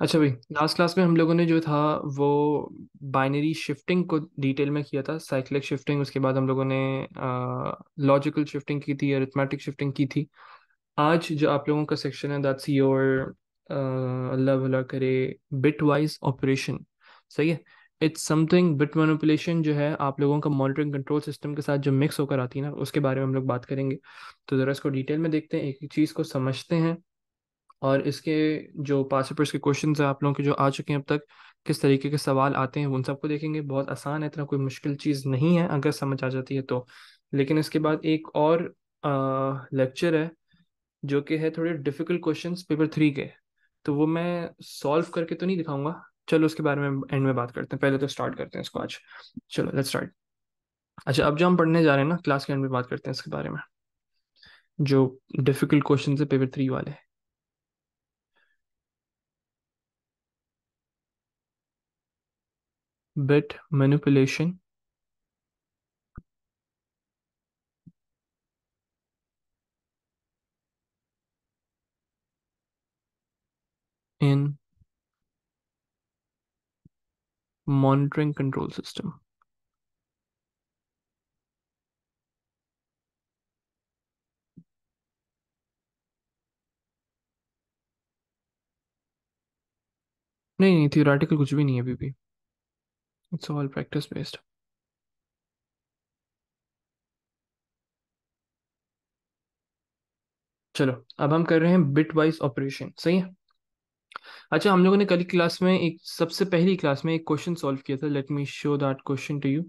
अच्छा भाई last class में हम लोगों ने जो था वो बाइनरी शिफ्टिंग को डिटेल में किया था साइक्लिक शिफ्टिंग उसके बाद हम लोगों ने लॉजिकल शिफ्टिंग की थी अरिथमेटिक शिफ्टिंग की थी आज जो आप लोगों का सेक्शन है दैट्स योर अल्लाह भला करे बिट वाइज ऑपरेशन सही है इट्स समथिंग बिट मैनिपुलेशन जो है आप लोगों का मॉनिटरिंग कंट्रोल सिस्टम के साथ जो मिक्स होकर आती है ना उसके बारे में हम लोग बात करेंगे तो ज़रा इसको डिटेल में देखते हैं एक ही चीज़ को समझते हैं और इसके जो पास पेपर्स के क्वेश्चन हैं आप लोगों के जो आ चुके हैं अब तक किस तरीके के सवाल आते हैं उन सबको देखेंगे बहुत आसान है इतना कोई मुश्किल चीज़ नहीं है अगर समझ आ जाती है तो लेकिन इसके बाद एक और लेक्चर है जो कि है थोड़े डिफिकल्ट क्वेश्चन पेपर थ्री के तो वो मैं सॉल्व करके तो नहीं दिखाऊंगा चलो उसके बारे में एंड में बात करते हैं पहले तो स्टार्ट करते हैं इसको आज चलो लेट्स स्टार्ट अच्छा अब जो हम पढ़ने जा रहे हैं ना क्लास के एंड में बात करते हैं इसके बारे में जो डिफिकल्ट क्वेश्चन है पेपर थ्री वाले bit manipulation in monitoring control system. नहीं नहीं थियोराटिकल कुछ भी नहीं है अभी भी It's all practice based. चलो अब हम कर रहे हैं बिट वाइज ऑपरेशन सही है अच्छा हम लोगों ने कल क्लास में एक सबसे पहली क्लास में एक क्वेश्चन सॉल्व किया था let me show that question to you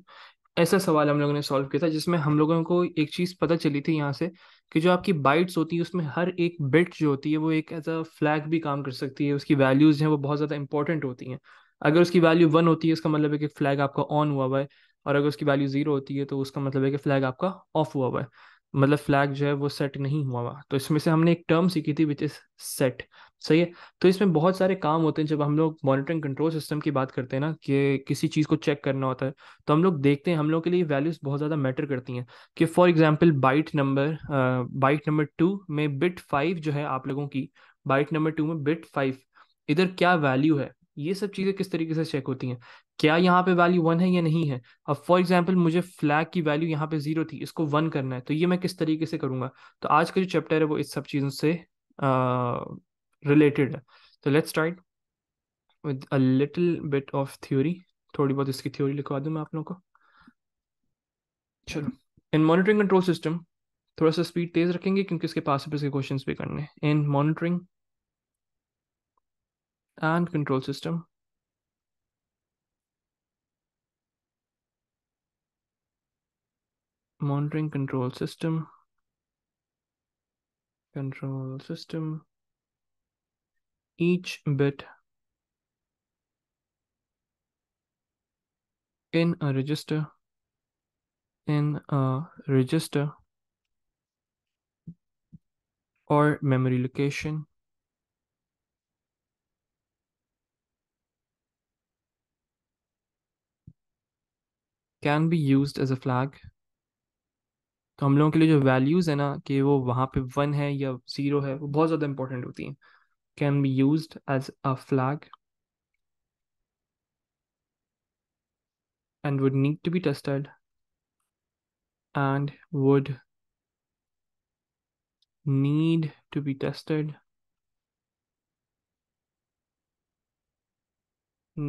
ऐसा सवाल हम लोगों ने सॉल्व किया था जिसमें हम लोगों को एक चीज़ पता चली थी यहाँ से कि जो आपकी बाइट्स होती है उसमें हर एक बिट जो होती है वो एक एज अ फ्लैग भी काम कर सकती है उसकी वैल्यूज़ हैं वो बहुत ज़्यादा इंपॉर्टेंट होती हैं अगर उसकी वैल्यू वन होती है उसका मतलब है कि फ्लैग आपका ऑन हुआ हुआ है और अगर उसकी वैल्यू जीरो होती है तो उसका मतलब है कि फ्लैग आपका ऑफ हुआ हुआ है मतलब फ्लैग जो है वो सेट नहीं हुआ हुआ तो इसमें से हमने एक टर्म सीखी थी विच इज सेट सही है तो इसमें बहुत सारे काम होते हैं जब हम लोग मॉनिटरिंग कंट्रोल सिस्टम की बात करते हैं ना कि किसी चीज़ को चेक करना होता है तो हम लोग देखते हैं हम लोग के लिए वैल्यूज बहुत ज़्यादा मैटर करती हैं कि for example byte number byte number two में बिट फाइव जो है आप लोगों की बाइट नंबर टू में बिट फाइव इधर क्या वैल्यू है ये सब चीज़ें किस तरीके से चेक होती हैं क्या यहाँ पे वैल्यू वन है या नहीं है अब फॉर एग्जाम्पल मुझे फ्लैग की वैल्यू यहाँ पे जीरो थी इसको वन करना है तो ये मैं किस तरीके से करूँगा तो आज का जो चैप्टर है वो इस सब चीज़ों से रिलेटेड है तो let's start with a little bit of theory थोड़ी बहुत इसकी थ्योरी लिखवा दू मैं आप लोगों को चलो इन मॉनिटरिंग कंट्रोल सिस्टम थोड़ा सा स्पीड तेज़ रखेंगे क्योंकि इसके पास पे क्वेश्चन भी करने हैं in monitoring and control system. Monitoring control system. Control system. Each bit in a register in a register or memory location can be use as a flag तो हम लोगों के लिए जो वैल्यूज़ है ना कि वो वहाँ पे वन है या ज़ीरो है वो बहुत ज़्यादा इंपॉर्टेंट होती हैं can be use as a flag and would need to be tested and would need to be tested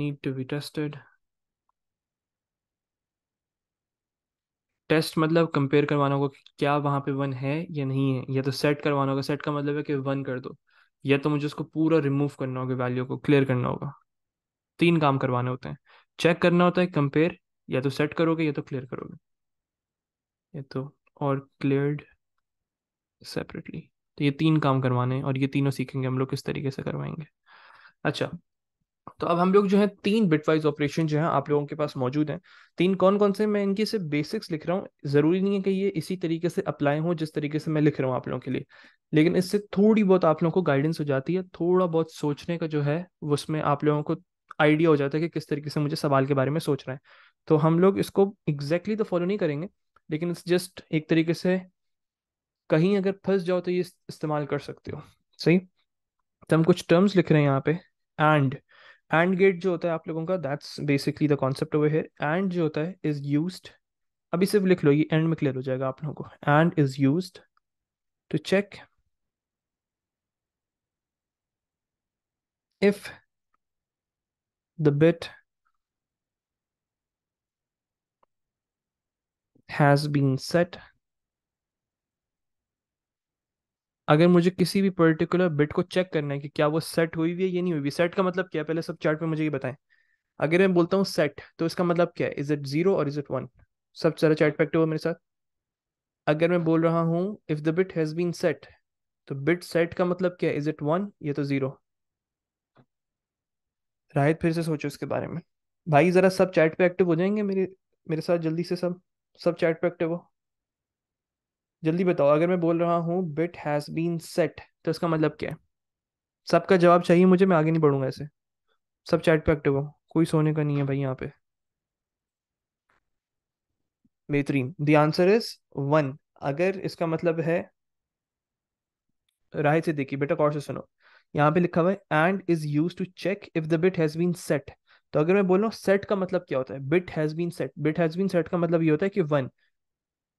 need to be tested test मतलब कंपेयर करवाना होगा क्या वहाँ पे वन है या नहीं है या तो सेट करवाना होगा सेट का मतलब है कि वन कर दो या तो मुझे उसको पूरा रिमूव करना होगा वैल्यू को क्लियर करना होगा तीन काम करवाने होते हैं चेक करना होता है कंपेयर या तो सेट करोगे या तो क्लियर करोगे या तो और क्लियर्ड सेपरेटली तो ये तीन काम करवाने हैं और ये तीनों सीखेंगे हम लोग किस तरीके से करवाएंगे अच्छा तो अब हम लोग जो है तीन बिटवाइज ऑपरेशन जो है आप लोगों के पास मौजूद हैं तीन कौन कौन से मैं इनकी सिर्फ बेसिक्स लिख रहा हूँ जरूरी नहीं है कि ये इसी तरीके से अप्लाई हो जिस तरीके से मैं लिख रहा हूँ आप लोगों के लिए लेकिन इससे थोड़ी बहुत आप लोगों को गाइडेंस हो जाती है थोड़ा बहुत सोचने का जो है उसमें आप लोगों को आइडिया हो जाता है कि किस तरीके से मुझे सवाल के बारे में सोच रहे हैं तो हम लोग इसको एग्जैक्टली तो फॉलो नहीं करेंगे लेकिन इट्स जस्ट एक तरीके से कहीं अगर फंस जाओ तो ये इस्तेमाल कर सकते हो सही तो हम कुछ टर्म्स लिख रहे हैं यहाँ पे एंड एंड गेट जो होता है आप लोगों का that's basically the concept over here and जो होता है इज यूज अभी सिर्फ लिख लो ये एंड में क्लियर हो जाएगा आप लोगों को and is use to check if the bit has been set अगर मुझे किसी भी पर्टिकुलर बिट को चेक करना है कि क्या वो सेट हुई हुई है या नहीं हुई हुई सेट का मतलब क्या है पहले सब चार्ट पे मुझे ये बताएं अगर मैं बोलता हूँ सेट तो इसका मतलब क्या है इज इट जीरो और इज इट वन सब सारा चार्ट फैक्टर हुआ मेरे साथ अगर मैं बोल रहा हूँ if the bit has been set तो बिट सेट का मतलब क्या है इज इट वन या तो जीरो राहत फिर से सोचो इसके बारे में भाई जरा सब चैट पे एक्टिव हो जाएंगे मेरे मेरे साथ जल्दी से सब सब चैट पे एक्टिव हो जल्दी बताओ अगर मैं बोल रहा हूँ बिट हैज बीन सेट तो इसका मतलब क्या है सबका जवाब चाहिए मुझे मैं आगे नहीं बढ़ूंगा ऐसे सब चैट पे एक्टिव हो कोई सोने का नहीं है भाई यहाँ पे बेहतरीन द आंसर इज वन अगर इसका मतलब है राय से देखिए बेटा कौर से सुनो यहाँ पे लिखा हुआ है and is use to check if the bit has been set तो अगर मैं बोलूँ सेट का मतलब क्या होता है bit has been set bit has been set का मतलब ये होता है कि वन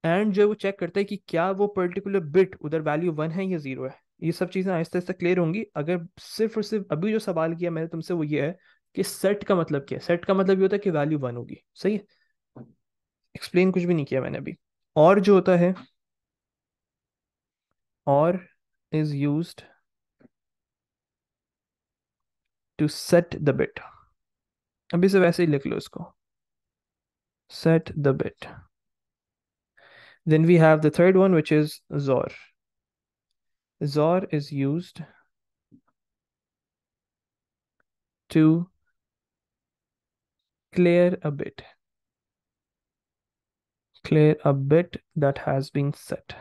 एंड जो वो चेक करता है कि क्या वो पर्टिकुलर बिट उधर वैल्यू वन है या जीरो है ये सब चीज़ें आहिस्ता आहिस्ता क्लियर होंगी अगर सिर्फ और सिर्फ अभी जो सवाल किया मैंने तुमसे वो ये है कि सेट का मतलब क्या है सेट का मतलब ये होता है कि वैल्यू वन होगी सही है एक्सप्लेन कुछ भी नहीं किया मैंने अभी और जो होता है और is use to set the bit अभी से वैसे ही लिख लो इसको set the bit Then we have the third one, which is ZOR. ZOR is used to clear a bit. Clear a bit that has been set.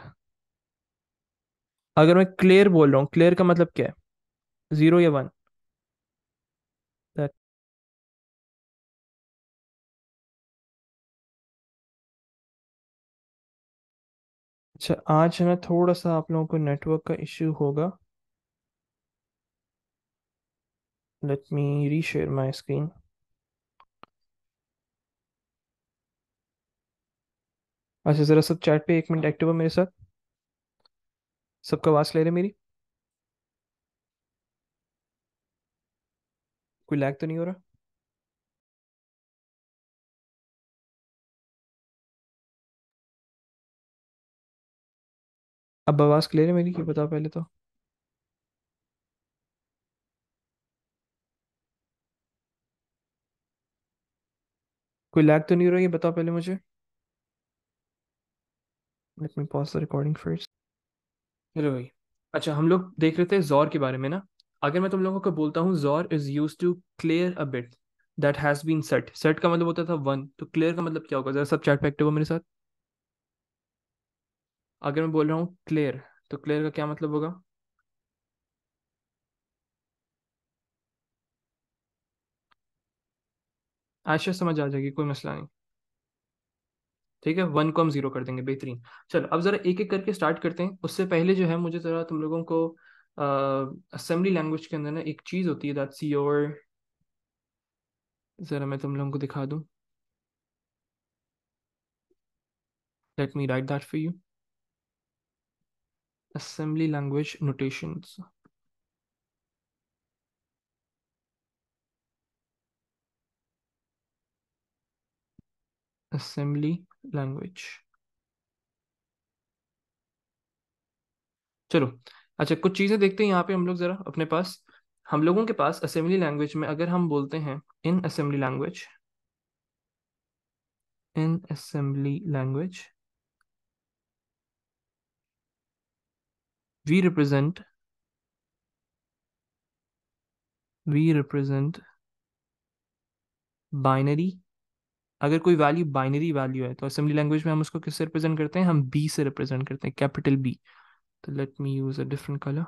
अगर मैं clear बोल रहा हूँ clear का मतलब क्या है जीरो या one अच्छा आज ना थोड़ा सा आप लोगों को नेटवर्क का इश्यू होगा let me reshare my screen अच्छा ज़रा सब चैट पे एक मिनट एक्टिव हो मेरे साथ सबका आवाज़ ले रहे मेरी कोई लैग तो नहीं हो रहा अब आवाज क्लियर है मेरी ये बताओ पहले तो कोई लैग तो नहीं हो रहा ये बताओ पहले मुझे let me pause the recording first hello भाई अच्छा हम लोग देख रहे थे जोर के बारे में ना अगर मैं तुम लोगों को बोलता हूँ जोर is use to clear a bit that has been set set का मतलब होता था वन तो क्लियर का मतलब क्या होगा जरा सब चैट पे एक्टिव हो मेरे साथ अगर मैं बोल रहा हूँ क्लियर तो क्लियर का क्या मतलब होगा आशा समझ आ जाएगी कोई मसला नहीं ठीक है वन को हम जीरो कर देंगे बेहतरीन चलो अब जरा एक एक करके स्टार्ट करते हैं उससे पहले जो है मुझे जरा तुम लोगों को असेंबली लैंग्वेज के अंदर ना एक चीज़ होती है दैट्स योर ज़रा मैं तुम लोगों को दिखा दूं let me write that for you assembly language notations. Assembly language. चलो अच्छा कुछ चीजें देखते हैं यहाँ पे हम लोग जरा अपने पास हम लोगों के पास असेंबली लैंग्वेज में अगर हम बोलते हैं in assembly language in assembly language we represent we represent binary अगर कोई वैल्यू बाइनरी वैल्यू है तो असेंबली लैंग्वेज में हम उसको किससे रिप्रेजेंट करते हैं हम बी से रिप्रेजेंट करते हैं कैपिटल बी तो let me use a different colour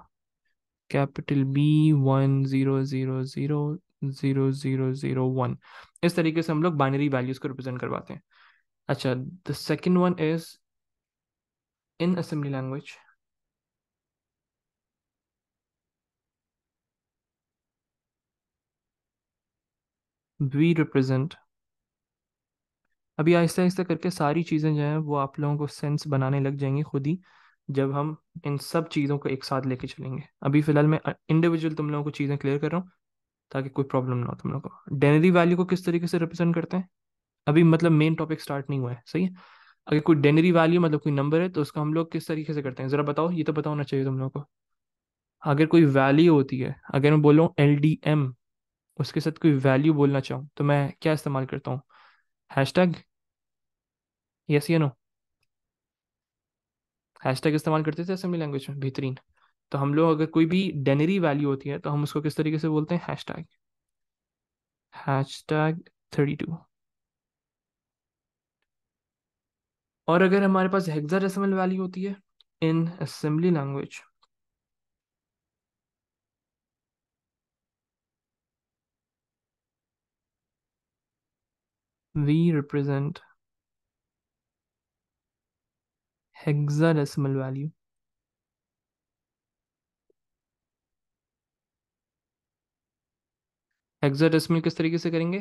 capital B one zero zero zero zero zero zero one इस तरीके से हम लोग बाइनरी वैल्यूज को रिप्रेजेंट करवाते हैं अच्छा the second one is in assembly language we represent अभी आहिस्ता आहिस्ता करके सारी चीज़ें जो हैं वो आप लोगों को सेंस बनाने लग जाएंगी खुद ही जब हम इन सब चीज़ों को एक साथ लेके चलेंगे अभी फ़िलहाल मैं इंडिविजुअल तुम लोगों को चीज़ें क्लियर कर रहा हूँ ताकि कोई प्रॉब्लम ना हो तुम लोगों को डेनरी वैल्यू को किस तरीके से रिप्रेजेंट करते हैं अभी मतलब मेन टॉपिक स्टार्ट नहीं हुआ है सही है अगर कोई डेनरी वैल्यू मतलब कोई नंबर है तो उसका हम लोग किस तरीके से करते हैं ज़रा बताओ ये तो बता होना चाहिए तुम लोगों को अगर कोई वैल्यू होती है अगर मैं बोलूँ एल डी एम उसके साथ कोई वैल्यू बोलना चाहूँ तो मैं क्या इस्तेमाल करता हूँ हैश टैग यस या नो हैश टैग इस्तेमाल करते थे असेंबली लैंग्वेज में बेहतरीन तो हम लोग अगर कोई भी डेनरी वैल्यू होती है तो हम उसको किस तरीके से बोलते हैं hash tag hash tag thirty two और अगर हमारे पास डेसिमल वैल्यू होती है in assembly language V represent hexadecimal value. Hexadecimal किस तरीके से करेंगे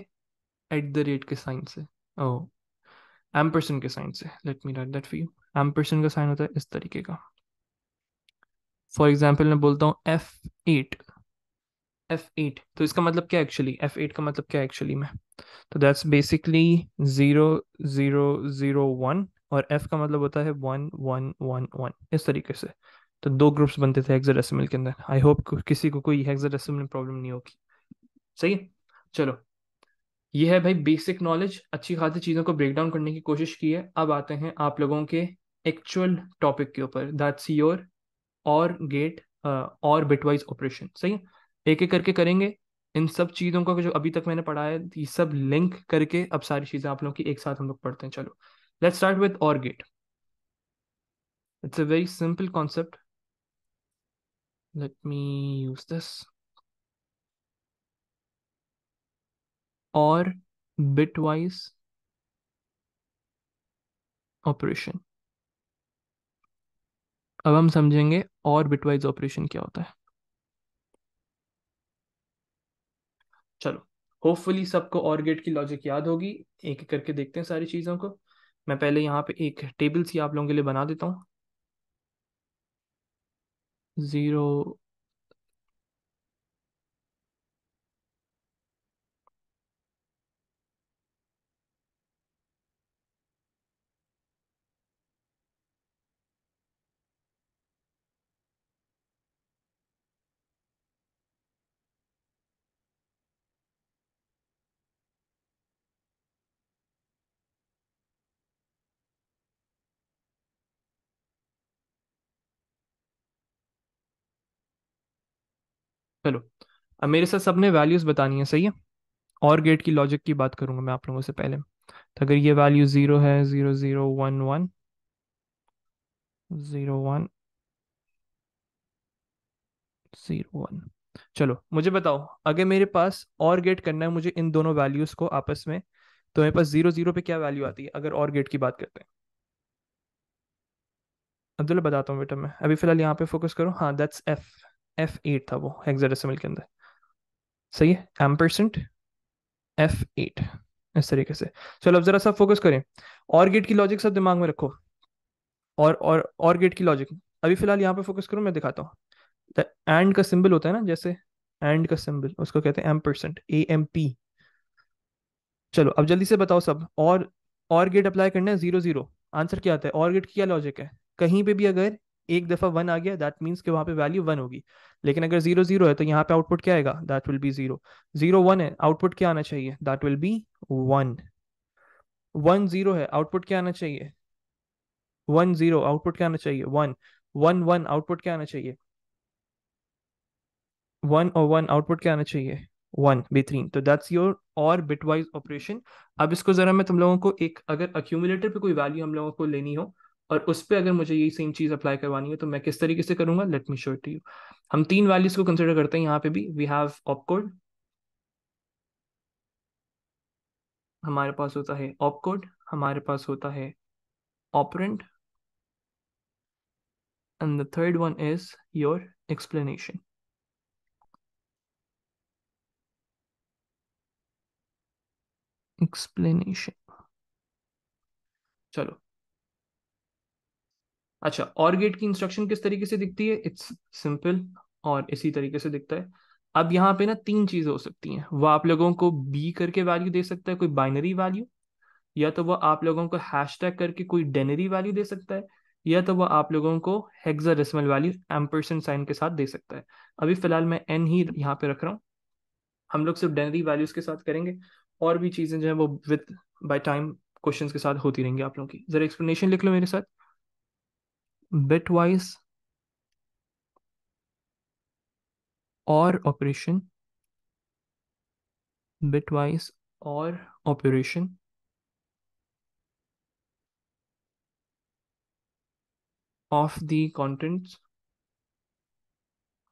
एट द रेट के साइन से ओ oh, एम्परसन के साइन से let me write that for you ampersand का साइन होता है इस तरीके का फॉर एग्जाम्पल मैं बोलता हूँ एफ एट एफ एट तो इसका मतलब क्या एक्चुअली एफ एट का मतलब क्या एक्चुअली में तो that's basically zero zero zero one और एफ का मतलब होता है वन वन वन वन इस तरीके से तो दो ग्रुप्स बनते थे एसमिल के अंदर आई होप किसी को कोई एसमिल में प्रॉब्लम नहीं होगी सही है चलो ये है भाई बेसिक नॉलेज अच्छी खासी चीज़ों को ब्रेक डाउन करने की कोशिश की है अब आते हैं आप लोगों के एक्चुअल टॉपिक के ऊपर दैट्स योर और गेट और बिटवाइज ऑपरेशन सही है एक एक करके करेंगे इन सब चीज़ों का जो अभी तक मैंने पढ़ा है ये सब लिंक करके अब सारी चीज़ें आप लोग की एक साथ हम लोग पढ़ते हैं चलो let's start with or gate it's a very simple concept me use this or bitwise operation अब हम समझेंगे और बिटवाइज ऑपरेशन क्या होता है चलो होपफुली सबको और गेट की लॉजिक याद होगी एक एक करके देखते हैं सारी चीज़ों को मैं पहले यहाँ पे एक टेबल सी आप लोगों के लिए बना देता हूँ ज़ीरो चलो अब मेरे साथ सबने वैल्यूज़ बतानी है सही है और गेट की लॉजिक की बात करूंगा मैं आप लोगों से पहले तो अगर ये वैल्यू ज़ीरो है zero zero one one zero one zero one चलो मुझे बताओ अगर मेरे पास और गेट करना है मुझे इन दोनों वैल्यूज़ को आपस में तो मेरे पास ज़ीरो ज़ीरो पे क्या वैल्यू आती है अगर और गेट की बात करते हैं अब्दुल्ला बताता हूँ बेटा मैं अभी फ़िलहाल यहाँ पे फोकस करो हाँ दैट्स एफ़ एफ एट था वो हेक्साडेसिमल के अंदर सही है एम परसेंट एफ एट इस तरीके से चलो अब जरा सा फोकस करें और गेट की लॉजिक सब दिमाग में रखो और और और गेट की लॉजिक अभी फिलहाल यहाँ पे फोकस करूँ मैं दिखाता हूँ द एंड का सिंबल होता है ना जैसे एंड का सिंबल उसको कहते हैं ampersand A M P चलो अब जल्दी से बताओ सब और और गेट अप्लाई करना है जीरो जीरो आंसर क्या आता है और गेट की क्या लॉजिक है कहीं पे भी अगर एक दफा वन आ गया दैट मीन्स कि वहां पे वैल्यू वन होगी लेकिन अगर जीरो जीरो है तो यहाँ पे आउटपुट क्या आएगा that will be zero zero one है आउटपुट क्या आना चाहिए that will be one one zero है आउटपुट क्या आना चाहिए वन जीरो आउटपुट क्या आना चाहिए वन वन वन आउटपुट क्या आना चाहिए वन और वन आउटपुट क्या आना चाहिए वन बेहतरीन तो that's your or bitwise operation अब इसको जरा मैं तुम लोगों को एक अगर अक्यूमुलेटर पे कोई वैल्यू हम लोगों को लेनी हो और उस पर अगर मुझे यही सेम चीज़ अप्लाई करवानी है तो मैं किस तरीके से करूंगा लेट मी शोर टू यू हम तीन वैल्यूज को कंसिडर करते हैं यहाँ पे भी वी हैव ऑपकोड हमारे पास होता है ऑपकोड हमारे पास होता है operand and the third one is your explanation explanation चलो अच्छा और गेट की इंस्ट्रक्शन किस तरीके से दिखती है इट्स सिंपल और इसी तरीके से दिखता है अब यहाँ पे ना तीन चीजें हो सकती हैं वो आप लोगों को बी करके वैल्यू दे सकता है कोई बाइनरी वैल्यू या तो वह आप लोगों को हैश टैग करके कोई डेनरी वैल्यू दे सकता है या तो वह आप लोगों को हेक्साडेसिमल वैल्यू एम्परसेंट साइन के साथ दे सकता है अभी फिलहाल मैं एन ही यहाँ पे रख रहा हूँ हम लोग सिर्फ डेनरी वैल्यूज के साथ करेंगे और भी चीज़ें जो है वो विथ बाई टाइम क्वेश्चन के साथ होती रहेंगी आप लोगों की जरा एक्सप्लेनेशन लिख लो मेरे साथ bit or operation bitwise or operation of the contents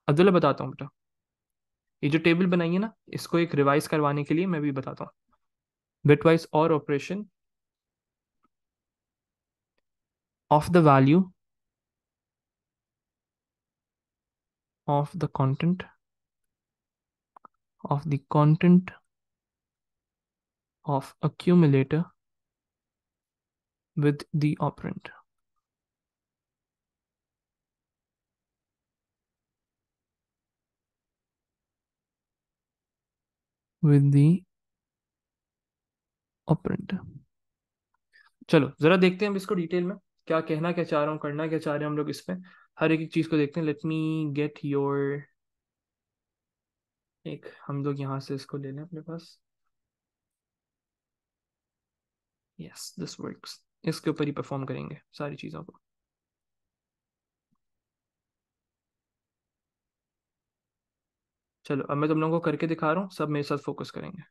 Abdullah बताता हूँ बेटा ये जो टेबल बनाई है ना इसको एक रिवाइज करवाने के लिए मैं भी बताता हूँ bitwise or operation of the value of the content of the content of accumulator with the operand. with the operand. चलो जरा देखते हैं हम इसको डिटेल में क्या कहना क्या चाह रहा हूँ करना क्या चाह रहे हैं हम लोग इसमें हर एक एक चीज को देखते हैं लेट मी गेट योर एक हम लोग यहां से इसको ले लें अपने पास यस दिस वर्क्स इसके ऊपर ही परफॉर्म करेंगे सारी चीज़ों को चलो अब मैं तुम लोगों को करके दिखा रहा हूँ सब मेरे साथ फोकस करेंगे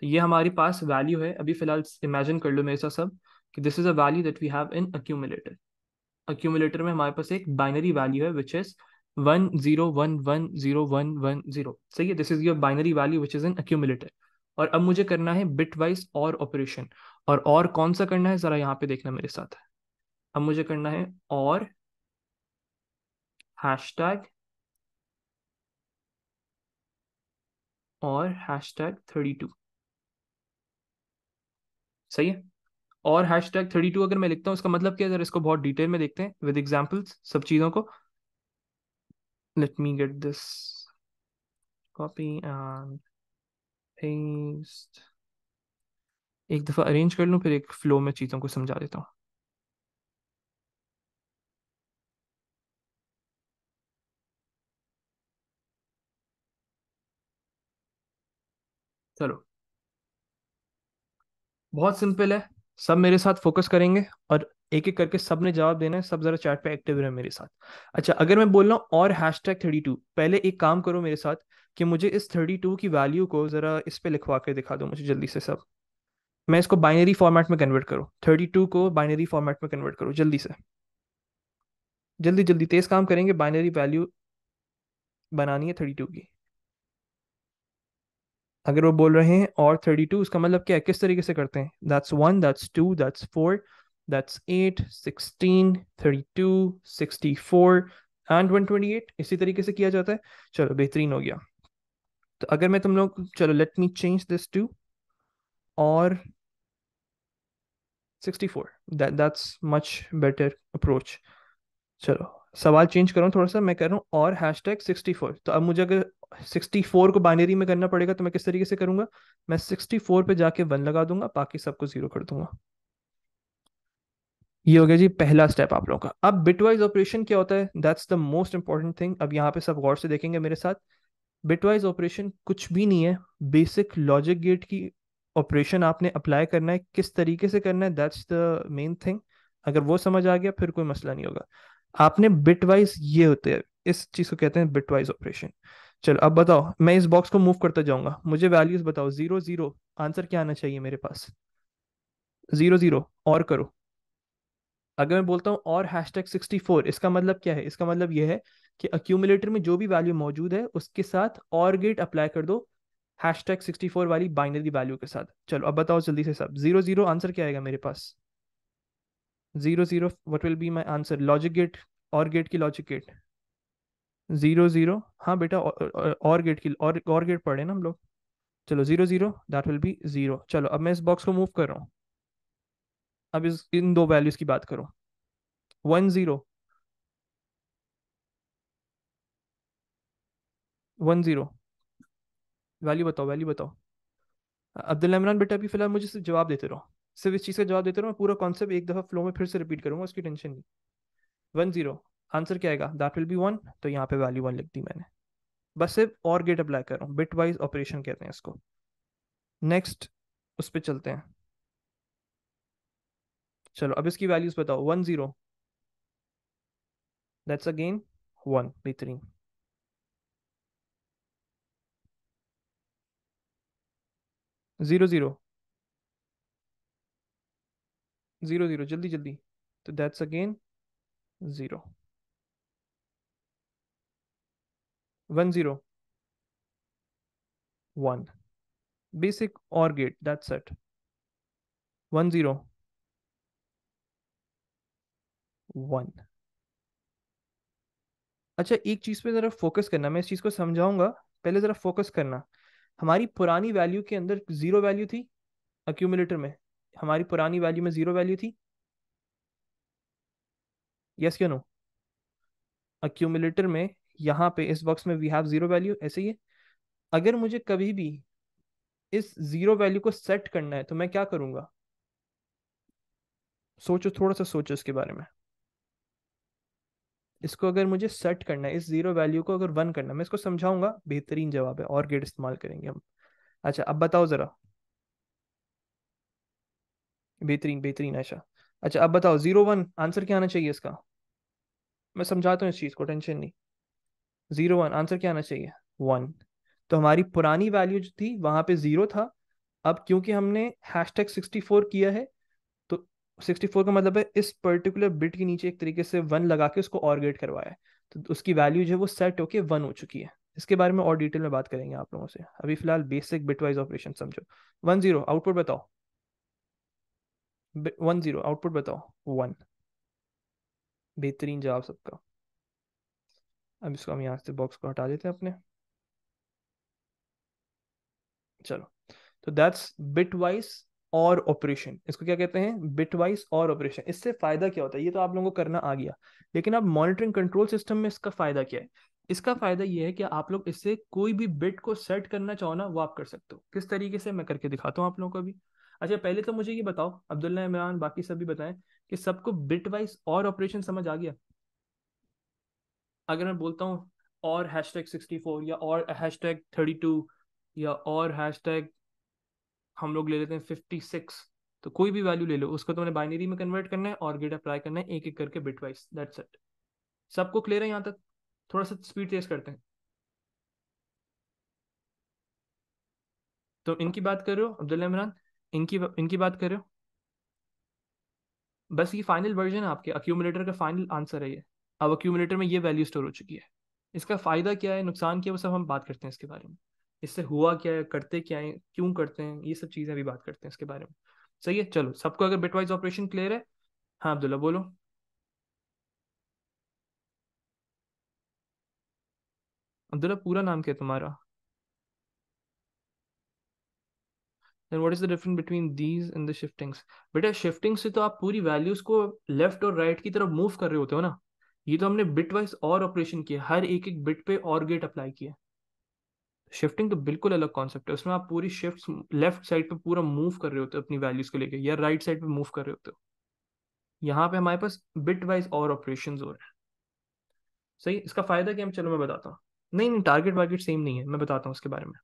तो ये हमारे पास वैल्यू है अभी फिलहाल इमेजिन कर लो मेरे साथ सब कि this is a value that we have in accumulated accumulator में हमारे पास एक बाइनरी वैल्यू है which is one zero one one zero one one zero सही है this is your binary value which is in accumulator और अब मुझे करना है बिट वाइज और ऑपरेशन और और कौन सा करना है जरा यहाँ पे देखना मेरे साथ है अब मुझे करना है or hash tag or hash tag thirty two सही है or hash tag thirty two अगर मैं लिखता हूँ उसका मतलब क्या है इसको बहुत डिटेल में देखते हैं विद एग्जाम्पल्स सब चीज़ों को let me get this copy and paste एक दफ़ा अरेंज कर लूँ फिर एक फ्लो में चीज़ों को समझा देता हूँ चलो बहुत सिंपल है सब मेरे साथ फोकस करेंगे और एक एक करके सब ने जवाब देना है सब जरा चैट पे एक्टिव रहे मेरे साथ अच्छा अगर मैं बोल रहा हूँ और हैश टैग थर्टी टू पहले एक काम करो मेरे साथ कि मुझे इस थर्टी टू की वैल्यू को जरा इस पे लिखवा के दिखा दो मुझे जल्दी से सब मैं इसको बाइनरी फॉर्मेट में कन्वर्ट करो थर्टी टू को बाइनरी फॉर्मेट में कन्वर्ट करो जल्दी से जल्दी जल्दी तेज काम करेंगे बाइनरी वैल्यू बनानी है थर्टी टू की अगर वो बोल रहे हैं और थर्टी टू उसका मतलब क्या है किस तरीके से करते हैं that's one that's two that's four that's eight sixteen thirty two sixty four and one twenty eight इसी तरीके से किया जाता है चलो बेहतरीन हो गया तो अगर मैं तुम लोग चलो let me change this to और 64 that that's much better approach चलो सवाल चेंज करूँ थोड़ा सा मैं कर रहा हूँ और हैश टैग सिक्सटी फोर तो अब मुझे अगर सिक्सटी फोर को बाइनरी में करना पड़ेगा तो मैं किस तरीके से करूंगा मैं सिक्सटी फोर पे जाके वन लगा दूंगा बाकी सबको जीरो कर दूंगा ये हो गया जी पहला स्टेप आप लोगों का अब बिटवाइज ऑपरेशन क्या होता है that's the most important thing अब यहाँ पे सब गौर से देखेंगे मेरे साथ बिटवाइज ऑपरेशन कुछ भी नहीं है बेसिक लॉजिक गेट की ऑपरेशन आपने अप्लाई करना है किस तरीके से करना है दैट्स द मेन थिंग अगर वो समझ आ गया फिर कोई मसला नहीं होगा आपने बिटवाइज ये होते हैं इस चीज को कहते हैं बिटवाइज ऑपरेशन चलो अब बताओ मैं इस बॉक्स को मूव करता जाऊंगा मुझे वैल्यूज बताओ जीरो जीरो आंसर क्या आना चाहिए मेरे पास जीरो जीरो और करो अगर मैं बोलता हूँ और हैश टैग सिक्सटी फोर इसका मतलब क्या है इसका मतलब यह है कि अक्यूमुलेटर में जो भी वैल्यू मौजूद है उसके साथ और गेट अप्लाई कर दो हैश टैग सिक्सटी फोर वाली बाइनरी वैल्यू के साथ चलो अब बताओ जल्दी से सब जीरो जीरो आंसर क्या आएगा मेरे पास zero zero what will be my answer logic gate or gate की लॉजिक गेट जीरो जीरो हाँ बेटा और, गेट की और और गेट पढ़े ना हम लोग चलो zero zero that will be zero चलो अब मैं इस बॉक्स को मूव कर रहा हूँ अब इस इन दो वैल्यूज की बात करो one zero one zero value बताओ वैल्यू बताओ अब्दुल इमरान बेटा अभी फिलहाल मुझे सिर्फ जवाब देते रहो सिर्फ इस चीज़ का जवाब देते रहो मैं पूरा कॉन्सेप्ट एक दफ़ा फ्लो में फिर से रिपीट करूँगा उसकी टेंशन नहीं वन जीरो आंसर क्या आएगा दैट विल बी वन तो यहाँ पे वैल्यू वन लिख दी मैंने बस सिर्फ और गेट अप्लाई कर रहा हूँ बिट वाइज ऑपरेशन कहते हैं इसको नेक्स्ट उस पर चलते हैं चलो अब इसकी वैल्यूज बताओ one zero that's again one बेहतरीन जीरो जीरो जीरो जीरो जल्दी जल्दी तो that's again zero one zero one basic or gate that set one zero one अच्छा एक चीज पे जरा फोकस करना मैं इस चीज को समझाऊंगा पहले जरा फोकस करना हमारी पुरानी वैल्यू के अंदर जीरो वैल्यू थी अक्यूमुलेटर में हमारी पुरानी वैल्यू में जीरो वैल्यू थी यस क्यों नो अक्यूमुलेटर में यहाँ पे इस बॉक्स में वी हैव जीरो वैल्यू ऐसे ही अगर मुझे कभी भी इस जीरो वैल्यू को सेट करना है तो मैं क्या करूंगा सोचो थोड़ा सा सोचो इसके बारे में इसको अगर मुझे सेट करना है इस जीरो वैल्यू को अगर वन करना है मैं इसको समझाऊंगा बेहतरीन जवाब है और गेट इस्तेमाल करेंगे हम अच्छा अब बताओ जरा बेहतरीन बेहतरीन अच्छा अच्छा अब बताओ जीरो वन आंसर क्या आना चाहिए इसका मैं समझाता हूँ इस चीज़ को टेंशन नहीं जीरो वन आंसर क्या आना चाहिए वन तो हमारी पुरानी वैल्यू जो थी वहां पे जीरो था अब क्योंकि हमने हैश टैग सिक्सटी फोर किया है तो सिक्सटी फोर का मतलब है इस पर्टिकुलर बिट के नीचे एक तरीके से वन लगा के उसको ऑर्गेट करवाया है तो उसकी वैल्यू जो है वो सेट होके वन हो चुकी है इसके बारे में और डिटेल में बात करेंगे आप लोगों से अभी फिलहाल बेसिक बिट वाइज ऑपरेशन समझो वन जीरो आउटपुट बताओ वन जीरो आउटपुट बताओ वन बेहतरीन जवाब सबका अब इसको हम यहाँ से बॉक्स को हटा देते हैं अपने चलो तो that's bitwise or operation इसको क्या कहते हैं बिट वाइज और ऑपरेशन इससे फायदा क्या होता है ये तो आप लोगों को करना आ गया लेकिन अब मॉनिटरिंग कंट्रोल सिस्टम में इसका फायदा क्या है इसका फायदा ये है कि आप लोग इससे कोई भी बिट को सेट करना चाहो ना वो आप कर सकते हो किस तरीके से मैं करके दिखाता हूँ आप लोगों को अभी अच्छा पहले तो मुझे ये बताओ अब्दुल्ला इमरान बाकी सब भी बताएं कि सबको बिट वाइज और ऑपरेशन समझ आ गया अगर मैं बोलता हूँ और हैश टैग सिक्सटी फोर या और हैश टैग थर्टी टू या और हैश टैग हम लोग ले लेते हैं फिफ्टी सिक्स तो कोई भी वैल्यू ले लो उसको तुमने तो बाइनरी में कन्वर्ट करना है और गेट अप्लाई करना है एक एक करके बिट वाइज दैट्स इट सबको क्लियर है यहाँ तक थोड़ा सा स्पीड तेज करते हैं तो इनकी बात कर रहे हो अब्दुल्ला इमरान इनकी इनकी बात कर रहे हो बस ये फाइनल वर्जन है आपके अक्यूमुलेटर का फाइनल आंसर है ये अब अक्यूमुलेटर में ये वैल्यू स्टोर हो चुकी है इसका फ़ायदा क्या है नुकसान क्या है वो सब हम बात करते हैं इसके बारे में इससे हुआ क्या है करते क्या है क्यों करते हैं ये सब चीज़ें अभी बात करते हैं इसके बारे में सही है चलो सबको अगर बिटवाइज ऑपरेशन क्लियर है हाँ अब्दुल्ला बोलो अब्दुल्ला पूरा नाम क्या है तुम्हारा then what is the different between these and the shiftings बेटा शिफ्टिंग से तो आप पूरी वैल्यूज को लेफ्ट और राइट right की तरफ मूव कर रहे होते हो ना ये तो हमने बिट वाइज और ऑपरेशन किया हर एक एक बिट पे और गेट अप्लाई किया शिफ्टिंग तो बिल्कुल अलग कॉन्सेप्ट है उसमें आप पूरी शिफ्ट लेफ्ट साइड पे पूरा मूव कर रहे होते हो अपनी वैल्यूज को लेकर या राइट साइड पे मूव कर रहे होते हो यहाँ पे हमारे पास बिट वाइज और ऑपरेशन हो रहे हैं सही इसका फायदा क्या चलो मैं बताता हूँ नहीं नहीं टारगेट वार्गेट सेम नहीं है मैं बताता हूँ उसके बारे में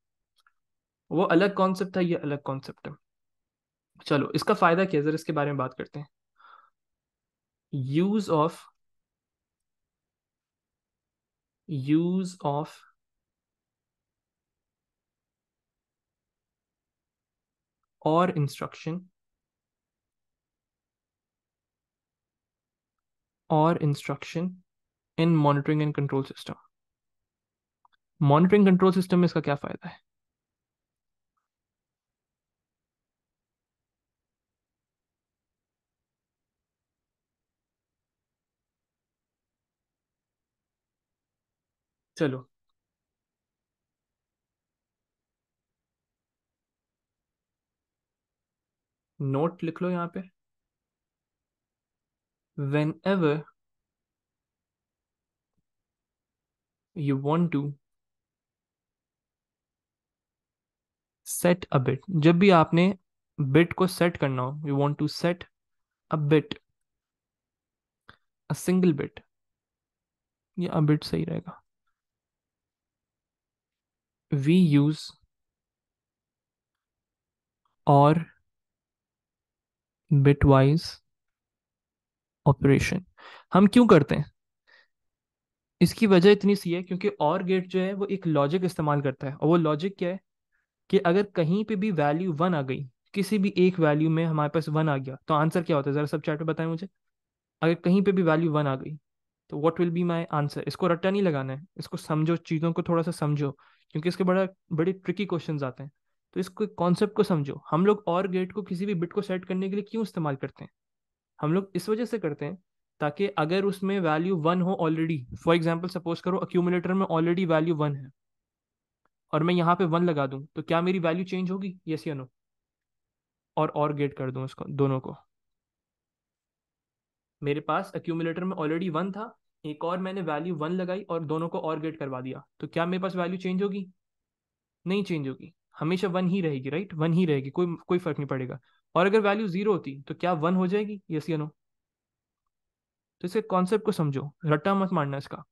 वो अलग कॉन्सेप्ट था ये अलग कॉन्सेप्ट है चलो इसका फायदा क्या है जरा इसके बारे में बात करते हैं use of use of or instruction or instruction in monitoring and control system monitoring control system Is इसका क्या चलो नोट लिख लो यहां पे whenever you want to set a bit जब भी आपने बिट को सेट करना हो you want to set a bit a single bit या अ बिट सही रहेगा we use or bitwise operation हम क्यों करते हैं इसकी वजह इतनी सी है क्योंकि और गेट जो है वो एक लॉजिक इस्तेमाल करता है और वो लॉजिक क्या है कि अगर कहीं पे भी वैल्यू वन आ गई किसी भी एक वैल्यू में हमारे पास वन आ गया तो आंसर क्या होता है जरा सब चैट में बताएं मुझे अगर कहीं पे भी वैल्यू वन आ गई तो what will be my answer इसको रट्टा नहीं लगाना है इसको समझो चीज़ों को थोड़ा सा समझो क्योंकि इसके बड़ा बड़े ट्रिकी क्वेश्चन आते हैं तो इसको कॉन्सेप्ट को समझो हम लोग और गेट को किसी भी बिट को सेट करने के लिए क्यों इस्तेमाल करते हैं हम लोग इस वजह से करते हैं ताकि अगर उसमें वैल्यू वन हो ऑलरेडी फॉर एग्जाम्पल सपोज करो अक्यूमुलेटर में ऑलरेडी वैल्यू वन है और मैं यहाँ पे वन लगा दूँ तो क्या मेरी वैल्यू चेंज होगी यस या नो और और गेट कर दूँ उसको दोनों को मेरे पास अक्यूमुलेटर में ऑलरेडी वन था एक और मैंने वैल्यू वन लगाई और दोनों को और गेट करवा दिया तो क्या मेरे पास वैल्यू चेंज होगी नहीं चेंज होगी हमेशा वन ही रहेगी राइट वन ही रहेगी कोई कोई फर्क नहीं पड़ेगा और अगर वैल्यू जीरो होती तो क्या वन हो जाएगी यस या नो तो इसके कॉन्सेप्ट को समझो रट्टा मत मारना इसका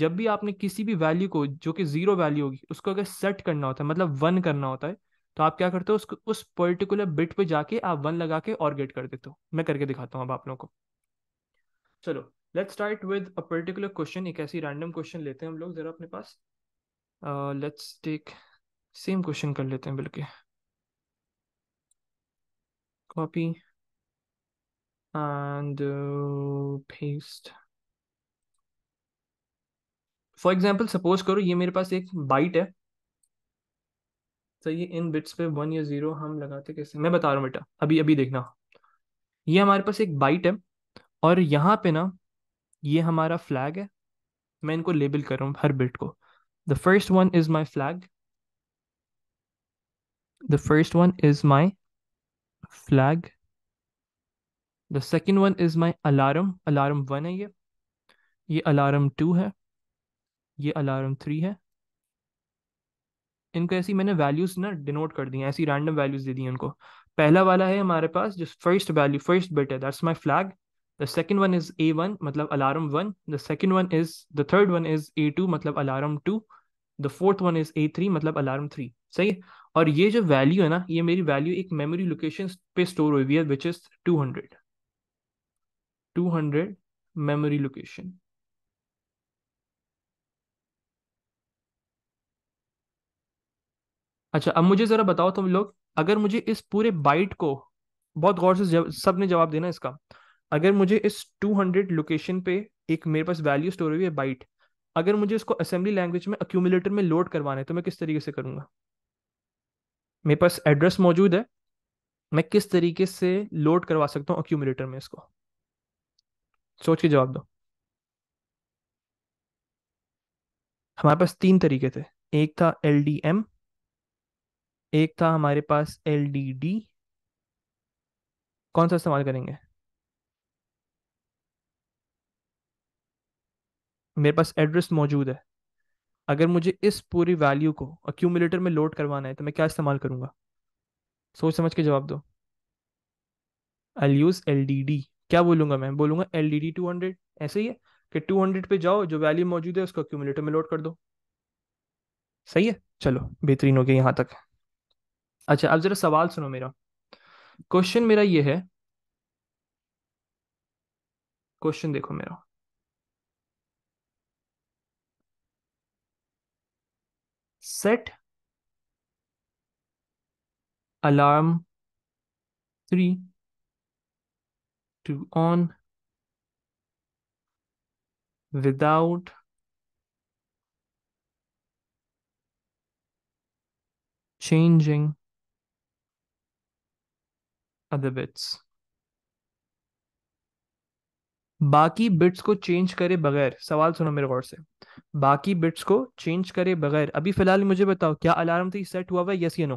जब भी आपने किसी भी वैल्यू को जो कि जीरो वैल्यू होगी उसको अगर सेट करना होता है मतलब वन करना होता है तो आप क्या करते हो उसको उस पर्टिकुलर बिट पे जाके आप वन लगा के और गेट कर देते हो मैं करके दिखाता हूँ अब आप लोगों को चलो let's start with a particular question एक ऐसी रैंडम क्वेश्चन लेते हैं हम लोग जरा अपने पास लेट्स टेक सेम क्वेश्चन कर लेते हैं बिल्कुल copy and paste for example suppose करो ये मेरे पास एक बाइट है तो ये इन बिट्स पे वन या जीरो हम लगाते कैसे मैं बता रहा हूँ बेटा अभी अभी देखना ये हमारे पास एक बाइट है और यहाँ पे ना ये हमारा फ्लैग है मैं इनको लेबल कर रहा हूँ हर बिट को the first one is my flag the first one is my flag the second one is my alarm alarm one है ये ये अलार्म टू है ये अलार्म थ्री है इनको ऐसी मैंने वैल्यूज ना डिनोट कर दी है ऐसी रैंडम वैल्यूज दे दी इनको पहला वाला है हमारे पास जो फर्स्ट वैल्यू फर्स्ट बिट है that's my flag the second one is a1 matlab मतलब alarm 1 the second one is the third one is a2 matlab मतलब alarm 2 the fourth one is a3 मतलब अलार्म थ्री सही और ये जो value है ना ये मेरी वैल्यू एक मेमोरी लोकेशन पे स्टोर हुई हुई है विच इज 200 200 मेमोरी लोकेशन अच्छा अब मुझे जरा बताओ तुम लोग अगर मुझे इस पूरे बाइट को बहुत गौर से सबने जवाब देना इसका अगर मुझे इस 200 लोकेशन पे एक मेरे पास वैल्यू स्टोर हुई है बाइट अगर मुझे इसको असेंबली लैंग्वेज में अक्यूमुलेटर में लोड करवाना है तो मैं किस तरीके से करूँगा मेरे पास एड्रेस मौजूद है मैं किस तरीके से लोड करवा सकता हूँ अक्यूमुलेटर में इसको सोच के जवाब दो हमारे पास तीन तरीके थे एक था एल डी एम एक था हमारे पास एल डी डी कौन सा इस्तेमाल करेंगे मेरे पास एड्रेस मौजूद है अगर मुझे इस पूरी वैल्यू को अक्यूमुलेटर में लोड करवाना है तो मैं क्या इस्तेमाल करूँगा सोच समझ के जवाब दो I use L D D क्या बोलूँगा मैं बोलूँगा L D D two hundred ऐसे ही है कि टू हंड्रेड पे जाओ जो वैल्यू मौजूद है उसको अक्यूमुलेटर में लोड कर दो सही है चलो बेहतरीन हो गया यहाँ तक अच्छा अब ज़रा सवाल सुनो मेरा क्वेश्चन मेरा ये है क्वेश्चन देखो मेरा set alarm 3 to on without changing other bits बाकी बिट्स को चेंज करे बगैर सवाल सुनो मेरे गौर से बाकी बिट्स को चेंज करे बगैर अभी फिलहाल मुझे बताओ क्या अलार्म थ्री सेट हुआ हुआ है यस या नो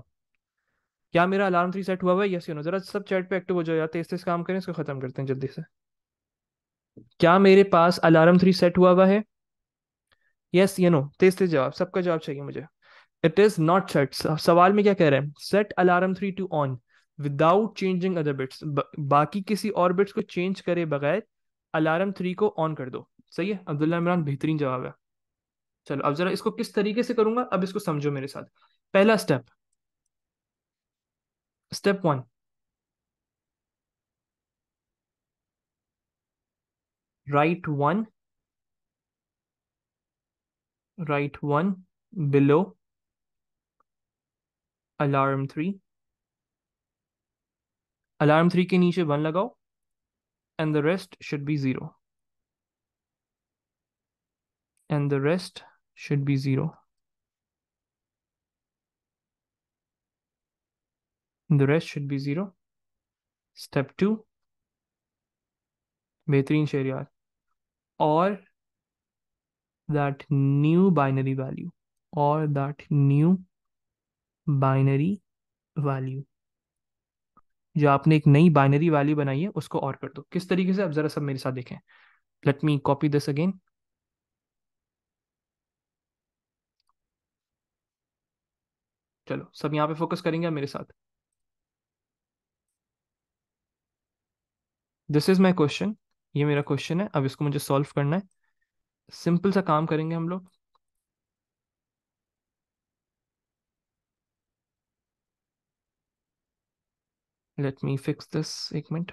क्या मेरा अलार्म थ्री सेट हुआ हुआ है यस या नो जरा सब चैट पे एक्टिव हो जाओ यार तेज तेज काम करें इसको खत्म करते हैं जल्दी से क्या मेरे पास अलार्म थ्री सेट हुआ हुआ है यस या नो तेज तेज जवाब सबका जवाब चाहिए मुझे इट इज नॉट सेट सवाल में क्या कह रहे हैं set alarm three two on without changing other bits बाकी किसी और बिट्स को चेंज करे बगैर अलार्म थ्री को ऑन कर दो सही है अब्दुल्ला इमरान बेहतरीन जवाब है चलो अब जरा इसको किस तरीके से करूंगा अब इसको समझो मेरे साथ पहला step step one right one right one below alarm three alarm three के नीचे वन लगाओ and the rest should be zero and the rest should be zero. And The rest should be zero. Step two. बेहतरीन शेर Or that new binary value or that new binary value जो आपने एक नई binary value बनाई है उसको और कर दो किस तरीके से आप जरा सब मेरे साथ देखें let me copy this again चलो सब यहाँ पे फोकस करेंगे मेरे साथ दिस इज माई क्वेश्चन ये मेरा क्वेश्चन है अब इसको मुझे सॉल्व करना है सिंपल सा काम करेंगे हम लोग लेट मी फिक्स दिस एक मिनट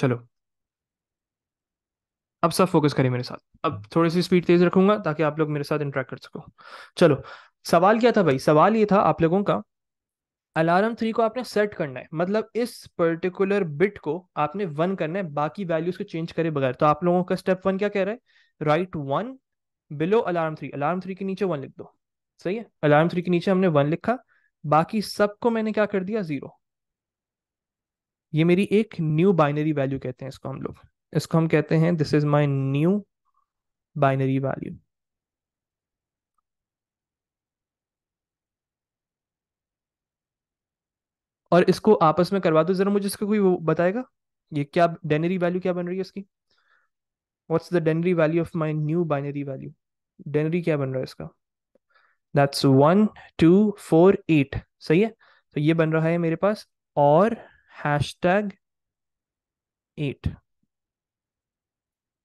चलो अब सब फोकस करें मेरे साथ अब थोड़ी सी स्पीड तेज रखूंगा ताकि आप लोग मेरे साथ इंटरेक्ट कर सको चलो सवाल क्या था भाई सवाल ये था आप लोगों का अलार्म थ्री को आपने सेट करना है मतलब इस पर्टिकुलर बिट को आपने वन करना है बाकी वैल्यूज को चेंज करे बगैर तो आप लोगों का स्टेप वन क्या कह रहा है right one below alarm three alarm three के नीचे वन लिख दो सही है अलार्म थ्री के नीचे हमने वन लिखा बाकी सबको मैंने क्या कर दिया जीरो ये मेरी एक न्यू बाइनरी वैल्यू कहते हैं इसको हम लोग इसको हम कहते हैं this is my new binary value और इसको आपस में करवा दो जरा मुझे इसका कोई बताएगा ये क्या डेनरी वैल्यू क्या बन रही है इसकी what's the denary value of my new binary value denary क्या बन रहा है इसका that's one two four eight सही है तो ये बन रहा है मेरे पास और हैशटैग एट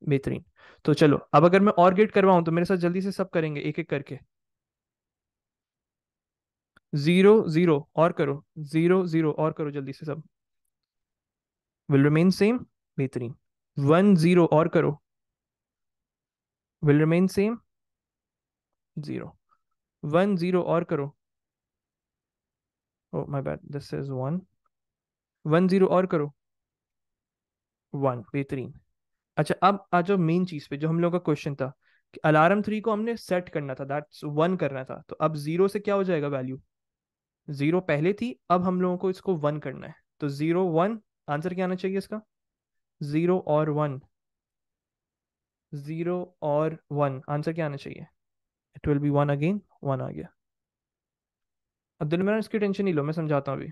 बेहतरीन तो चलो अब अगर मैं और गेट करवाऊं तो मेरे साथ जल्दी से सब करेंगे एक एक करके जीरो जीरो और करो जीरो जीरो और करो जल्दी से सब विल रिमेन सेम बेहतरीन वन जीरो और करो will remain same zero one zero और करो oh my bad this is one one zero और करो वन बेहतरीन अच्छा अब आ जाओ मेन चीज पे जो हम लोगों का क्वेश्चन था कि अलार्म थ्री को हमने सेट करना था दैट्स वन करना था तो अब जीरो से क्या हो जाएगा वैल्यू जीरो पहले थी अब हम लोगों को इसको वन करना है तो जीरो वन आंसर क्या आना चाहिए इसका जीरो और वन जीरो और वन आंसर क्या आना चाहिए it will be one again one आ गया अब दिन मेरा इसकी टेंशन नहीं लो मैं समझाता हूँ अभी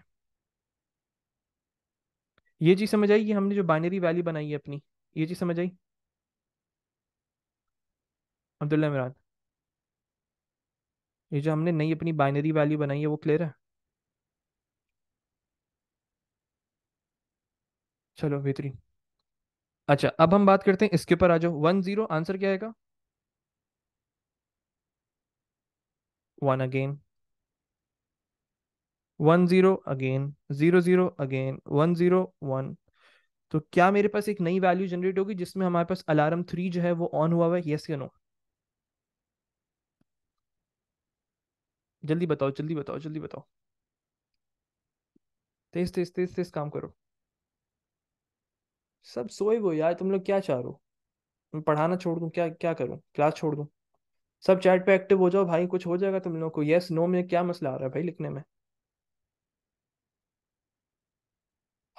ये चीज समझ आई ये हमने जो बाइनरी वैल्यू बनाई है अपनी ये चीज समझ आई अब्दुल्ला इमरान ये जो हमने नई अपनी बाइनरी वैल्यू बनाई है वो क्लियर है चलो बेहतरीन अच्छा अब हम बात करते हैं इसके ऊपर आ जाओ वन जीरो आंसर क्या आएगा one again one zero again zero zero again one zero one तो क्या मेरे पास एक नई वैल्यू जनरेट होगी जिसमें हमारे पास अलार्म थ्री जो है वो ऑन हुआ हुआ है यस या नो जल्दी बताओ जल्दी बताओ जल्दी बताओ तेज तेज तेज तेज काम करो सब सोए हुए यार तुम लोग क्या चाह रहे हो मैं पढ़ाना छोड़ दूँ क्या क्या करूँ क्लास छोड़ दूँ सब चैट पे एक्टिव हो जाओ भाई कुछ हो जाएगा तुम लोगों को यस नो में क्या मसला आ रहा है भाई लिखने में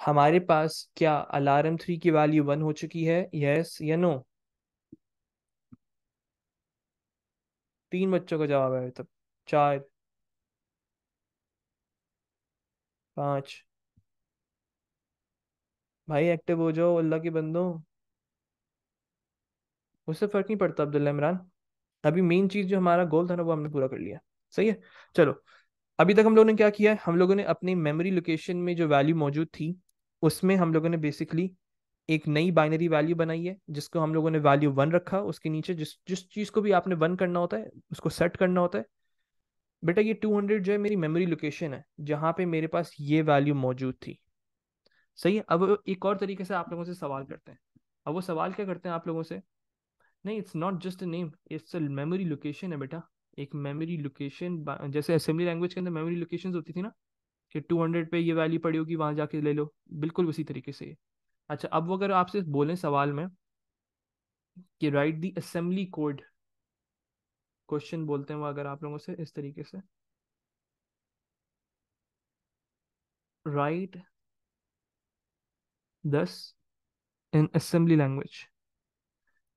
हमारे पास क्या अलार्म थ्री की वैल्यू वन हो चुकी है यस या नो तीन बच्चों का जवाब है तक चार पांच भाई एक्टिव हो जाओ अल्लाह के बंदो उससे फर्क नहीं पड़ता अब्दुल्ला इमरान अभी मेन चीज जो हमारा गोल था ना वो हमने पूरा कर लिया सही है चलो अभी तक हम लोगों ने क्या किया है हम लोगों ने अपनी मेमोरी लोकेशन में जो वैल्यू मौजूद थी उसमें हम लोगों ने बेसिकली एक नई बाइनरी वैल्यू बनाई है जिसको हम लोगों ने वैल्यू वन रखा उसके नीचे जिस जिस चीज़ को भी आपने वन करना होता है उसको सेट करना होता है बेटा ये टू हंड्रेड जो है मेरी मेमोरी लोकेशन है जहाँ पे मेरे पास ये वैल्यू मौजूद थी सही है अब एक और तरीके से आप लोगों से सवाल करते हैं अब वो सवाल क्या करते हैं आप लोगों से नहीं it's not just a name it's a memory location है बेटा एक मेमोरी लोकेशन जैसे असेंबली लैंग्वेज के अंदर मेमोरी लोकेशन होती थी ना कि टू हंड्रेड पे ये वैल्यू पड़ी होगी वहाँ जाके ले लो बिल्कुल उसी तरीके से अच्छा अब वो अगर आपसे बोलें सवाल में कि write the assembly code question बोलते हैं वो अगर आप लोगों से इस तरीके से write this in assembly language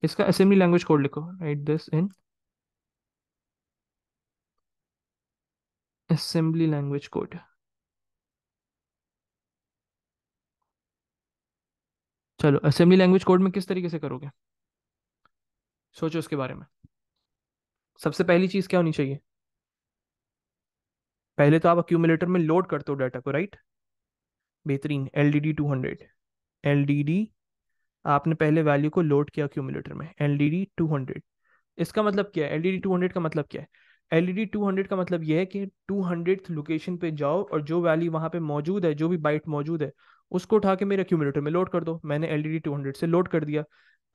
इसका असेंबली लैंग्वेज कोड लिखो write this in assembly language code चलो असेंबली लैंग्वेज कोड में किस तरीके से करोगे सोचो उसके बारे में सबसे पहली चीज़ क्या होनी चाहिए पहले तो आप अक्यूमुलेटर में लोड करते हो डाटा को राइट बेहतरीन L D D two hundred L D D आपने पहले वैल्यू को लोड किया अक्यूमुलेटर में L D D two hundred इसका मतलब क्या है L D D two hundred का मतलब क्या है L D D two hundred का मतलब यह है कि टू हंड्रेड लोकेशन पे जाओ और जो वैल्यू वहां पे मौजूद है जो भी बाइट मौजूद है उसको उठा के मेरे अक्यूमलेटर में लोड कर दो मैंने एल डी टू से लोड कर दिया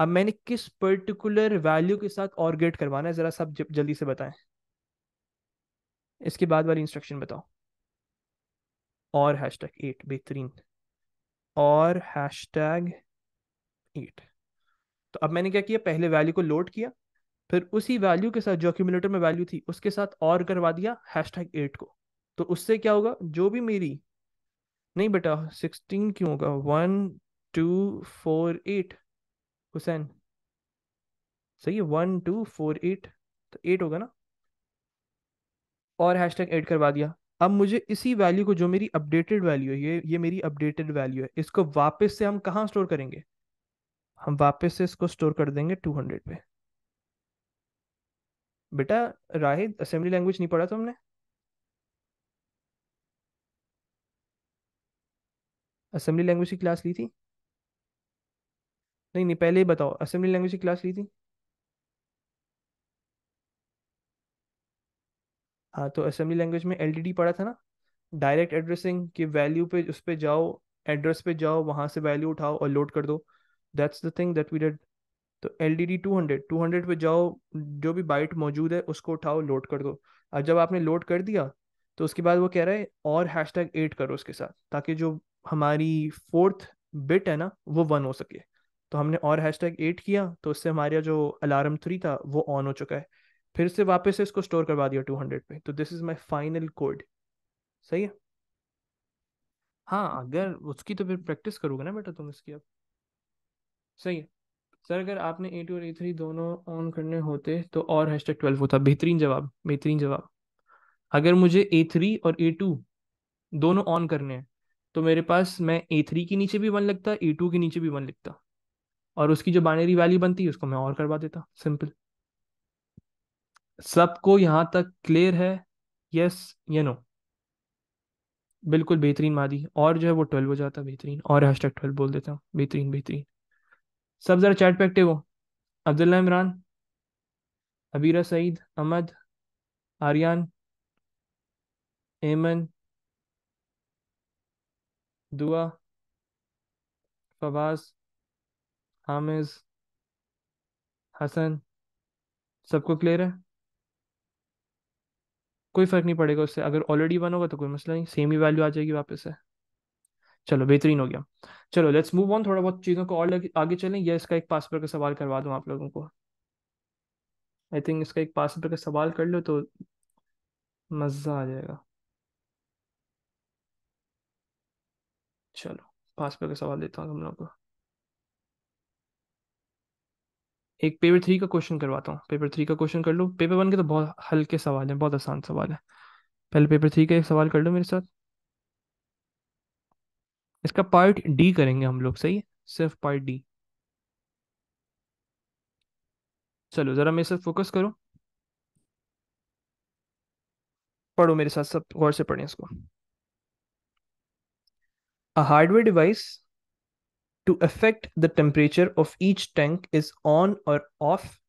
अब मैंने किस पर्टिकुलर वैल्यू के साथ और गेट करवाना है ज़रा सब जल्दी से बताएं इसके बाद वाली इंस्ट्रक्शन बताओ और हैश टैग एट बेहतरीन और हैश टैग एट तो अब मैंने क्या किया पहले वैल्यू को लोड किया फिर उसी वैल्यू के साथ जो अक्यूमलेटर में वैल्यू थी उसके साथ और करवा दिया हैश टैग एट को तो उससे क्या होगा जो भी मेरी नहीं बेटा सिक्सटीन क्यों होगा one two four eight Hussain सही है वन टू फोर एट तो एट होगा ना और हैश टैग एड करवा दिया अब मुझे इसी वैल्यू को जो मेरी अपडेटेड वैल्यू है ये ये मेरी अपडेटेड वैल्यू है इसको वापस से हम कहाँ स्टोर करेंगे हम वापस से इसको स्टोर कर देंगे टू हंड्रेड पे बेटा राहिद असेंबली लैंग्वेज नहीं पढ़ा तुमने असेंबली लैंग्वेज की क्लास ली थी नहीं नहीं पहले ही बताओ असेंबली लैंग्वेज की क्लास ली थी हाँ तो असेंबली लैंग्वेज में एलडीडी पढ़ा था ना डायरेक्ट एड्रेसिंग की वैल्यू पे उस पर जाओ एड्रेस पे जाओ वहाँ से वैल्यू उठाओ और लोड कर दो that's the thing that we did तो L D D two hundred two hundred पे जाओ जो भी बाइट मौजूद है उसको उठाओ लोड कर दो और जब आपने लोड कर दिया तो उसके बाद वो कह रहा है और हैश टैग एड करो उसके साथ ताकि जो हमारी फोर्थ बिट है ना वो वन हो सके तो हमने और हैश टैग एट किया तो उससे हमारा जो अलार्म थ्री था वो ऑन हो चुका है फिर से वापस से इसको स्टोर करवा दिया टू हंड्रेड पे तो this is my final code सही है हाँ अगर उसकी तो फिर प्रैक्टिस करोगे ना बेटा तुम इसकी अब सही है सर अगर आपने ए टू और ए थ्री दोनों ऑन करने होते तो और हैश टैग ट्वेल्व होता बेहतरीन जवाब बेहतरीन जवाब अगर मुझे ए थ्री और ए टू दोनों ऑन करने हैं तो मेरे पास मैं ए थ्री के नीचे भी वन लिखता ए टू के नीचे भी वन लिखता और उसकी जो बाइनरी वैल्यू बनती है उसको मैं और करवा देता सिंपल सबको यहाँ तक क्लियर है यस या नो बिल्कुल बेहतरीन मादी और जो है वो ट्वेल्व हो जाता बेहतरीन और हैश टैग ट्वेल्व बोल देता हूँ बेहतरीन बेहतरीन सब ज़रा चैट पे एक्टिव हो अब्दुल्ला इमरान अबीरा सईद अहमद आर्यन एमन दुआ फवाज हामिज हसन सबको क्लियर है कोई फ़र्क नहीं पड़ेगा उससे अगर ऑलरेडी वन होगा तो कोई मसला नहीं सेम ही वैल्यू आ जाएगी वापस है चलो बेहतरीन हो गया चलो लेट्स मूव ऑन थोड़ा बहुत चीज़ों को और आगे चलें या इसका एक पास का सवाल करवा दूँ आप लोगों को आई थिंक इसका एक पास का सवाल कर लो तो मज़ा आ जाएगा चलो पास पे का सवाल देता हूँ तुम लोग को एक पेपर थ्री का क्वेश्चन करवाता हूँ पेपर थ्री का क्वेश्चन कर लो पेपर वन के तो बहुत हल्के सवाल हैं बहुत आसान सवाल है पहले पेपर थ्री का एक सवाल कर लो मेरे साथ इसका पार्ट डी करेंगे हम लोग सही सिर्फ पार्ट डी चलो ज़रा मेरे साथ फोकस करो पढ़ो मेरे साथ सब गौर से पढ़ें इसको A hardware device to affect the temperature of each tank is on or off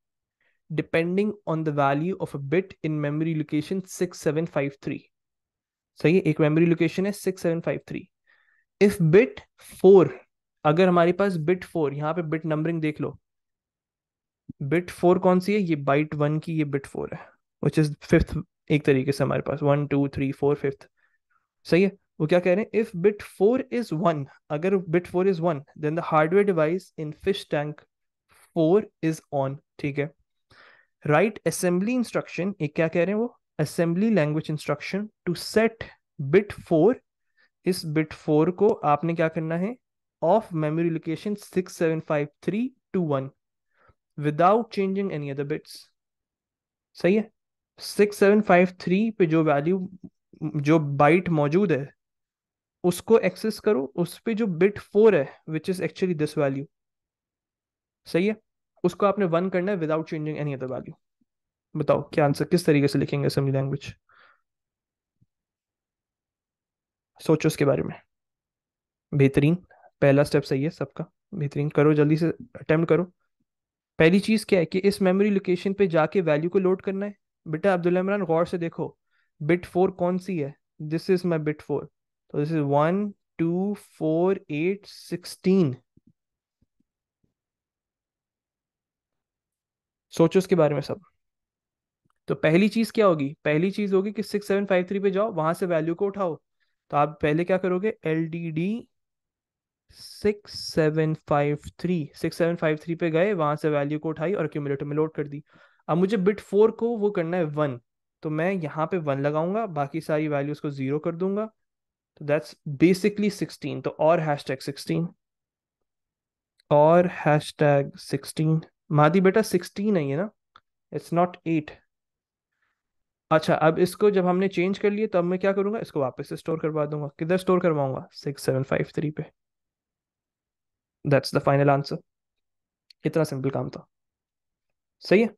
depending on the value of a bit in memory location 6753 सही है एक मेमोरी लोकेशन है 6753 If bit 4 अगर हमारे पास bit 4 यहाँ पे bit numbering देख लो Bit 4 कौन सी है ये byte 1 की ये bit 4 है which is fifth, एक तरीके से हमारे पास 1 2 3 4 फिफ्थ सही है वो क्या कह रहे हैं if bit four is one अगर bit four is one then the hardware device in fish tank four is on ठीक है राइट असेंबली इंस्ट्रक्शन एक क्या कह रहे हैं वो assembly language instruction to set bit four इस बिट फोर को आपने क्या करना है of memory location six seven five three two one without changing any other bits सही है सिक्स सेवन फाइव थ्री पे जो वैल्यू जो बाइट मौजूद है उसको एक्सेस करो उस पर जो बिट फोर है which is actually this value सही है उसको आपने वन करना है without changing any other value बताओ क्या आंसर किस तरीके से लिखेंगे असेंबली लैंग्वेज सोचो उसके बारे में बेहतरीन पहला स्टेप सही है सबका बेहतरीन करो जल्दी से अटेम्प्ट करो पहली चीज़ क्या है कि इस मेमोरी लोकेशन पे जाके वैल्यू को लोड करना है बेटा अब्दुल इमरान गौर से देखो बिट फोर कौन सी है this is my bit four तो this is one two four eight sixteen सोचो उसके बारे में सब तो पहली चीज क्या होगी पहली चीज होगी कि सिक्स सेवन फाइव थ्री पे जाओ वहां से वैल्यू को उठाओ तो आप पहले क्या करोगे L D D six seven five three six seven five three पे गए वहां से वैल्यू को उठाई और क्यूमुलेटर में लोड कर दी अब मुझे बिट फोर को वो करना है वन तो मैं यहाँ पे वन लगाऊंगा बाकी सारी वैल्यूज को जीरो कर दूंगा तो दैट्स बेसिकली सिक्सटीन तो और हैश टैग सिक्सटीन और हैश टैग सिक्सटीन मादी बेटा सिक्सटीन है ये ना इट्स नॉट एट अच्छा अब इसको जब हमने चेंज कर लिए तो अब मैं क्या करूँगा इसको वापस से स्टोर करवा दूंगा किधर स्टोर करवाऊंगा सिक्स सेवन फाइव थ्री पे दैट्स द फाइनल आंसर इतना सिंपल काम था सही है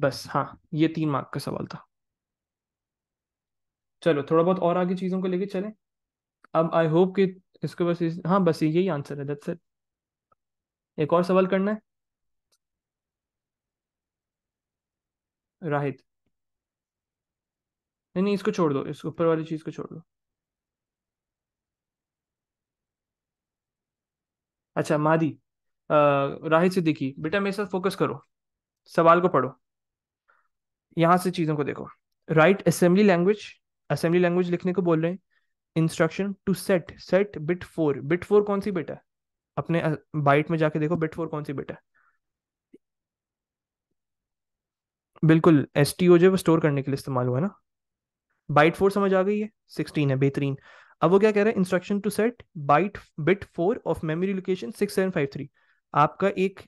बस हाँ ये तीन मार्क का सवाल था चलो थोड़ा बहुत और आगे चीज़ों को लेके चलें अब आई होप कि इसको बस इस, हाँ बस यही आंसर है दैट्स इट एक और सवाल करना है राहित नहीं नहीं इसको छोड़ दो इस ऊपर वाली चीज़ को छोड़ दो अच्छा मादी राहित से देखी बेटा मेरे साथ फोकस करो सवाल को पढ़ो यहां से चीज़ों को देखो write assembly language assembly language लिखने को बोल रहे हैं instruction to set set bit four bit four कौन सी बिट है अपने बाइट में जाके देखो बिट फोर कौन सी बिट है बिल्कुल एस टी ओ जो स्टोर करने के लिए इस्तेमाल हुआ ना बाइट फोर समझ आ गई है सिक्सटीन है बेहतरीन अब वो क्या कह रहा है instruction to set byte bit four of memory location six seven five three आपका एक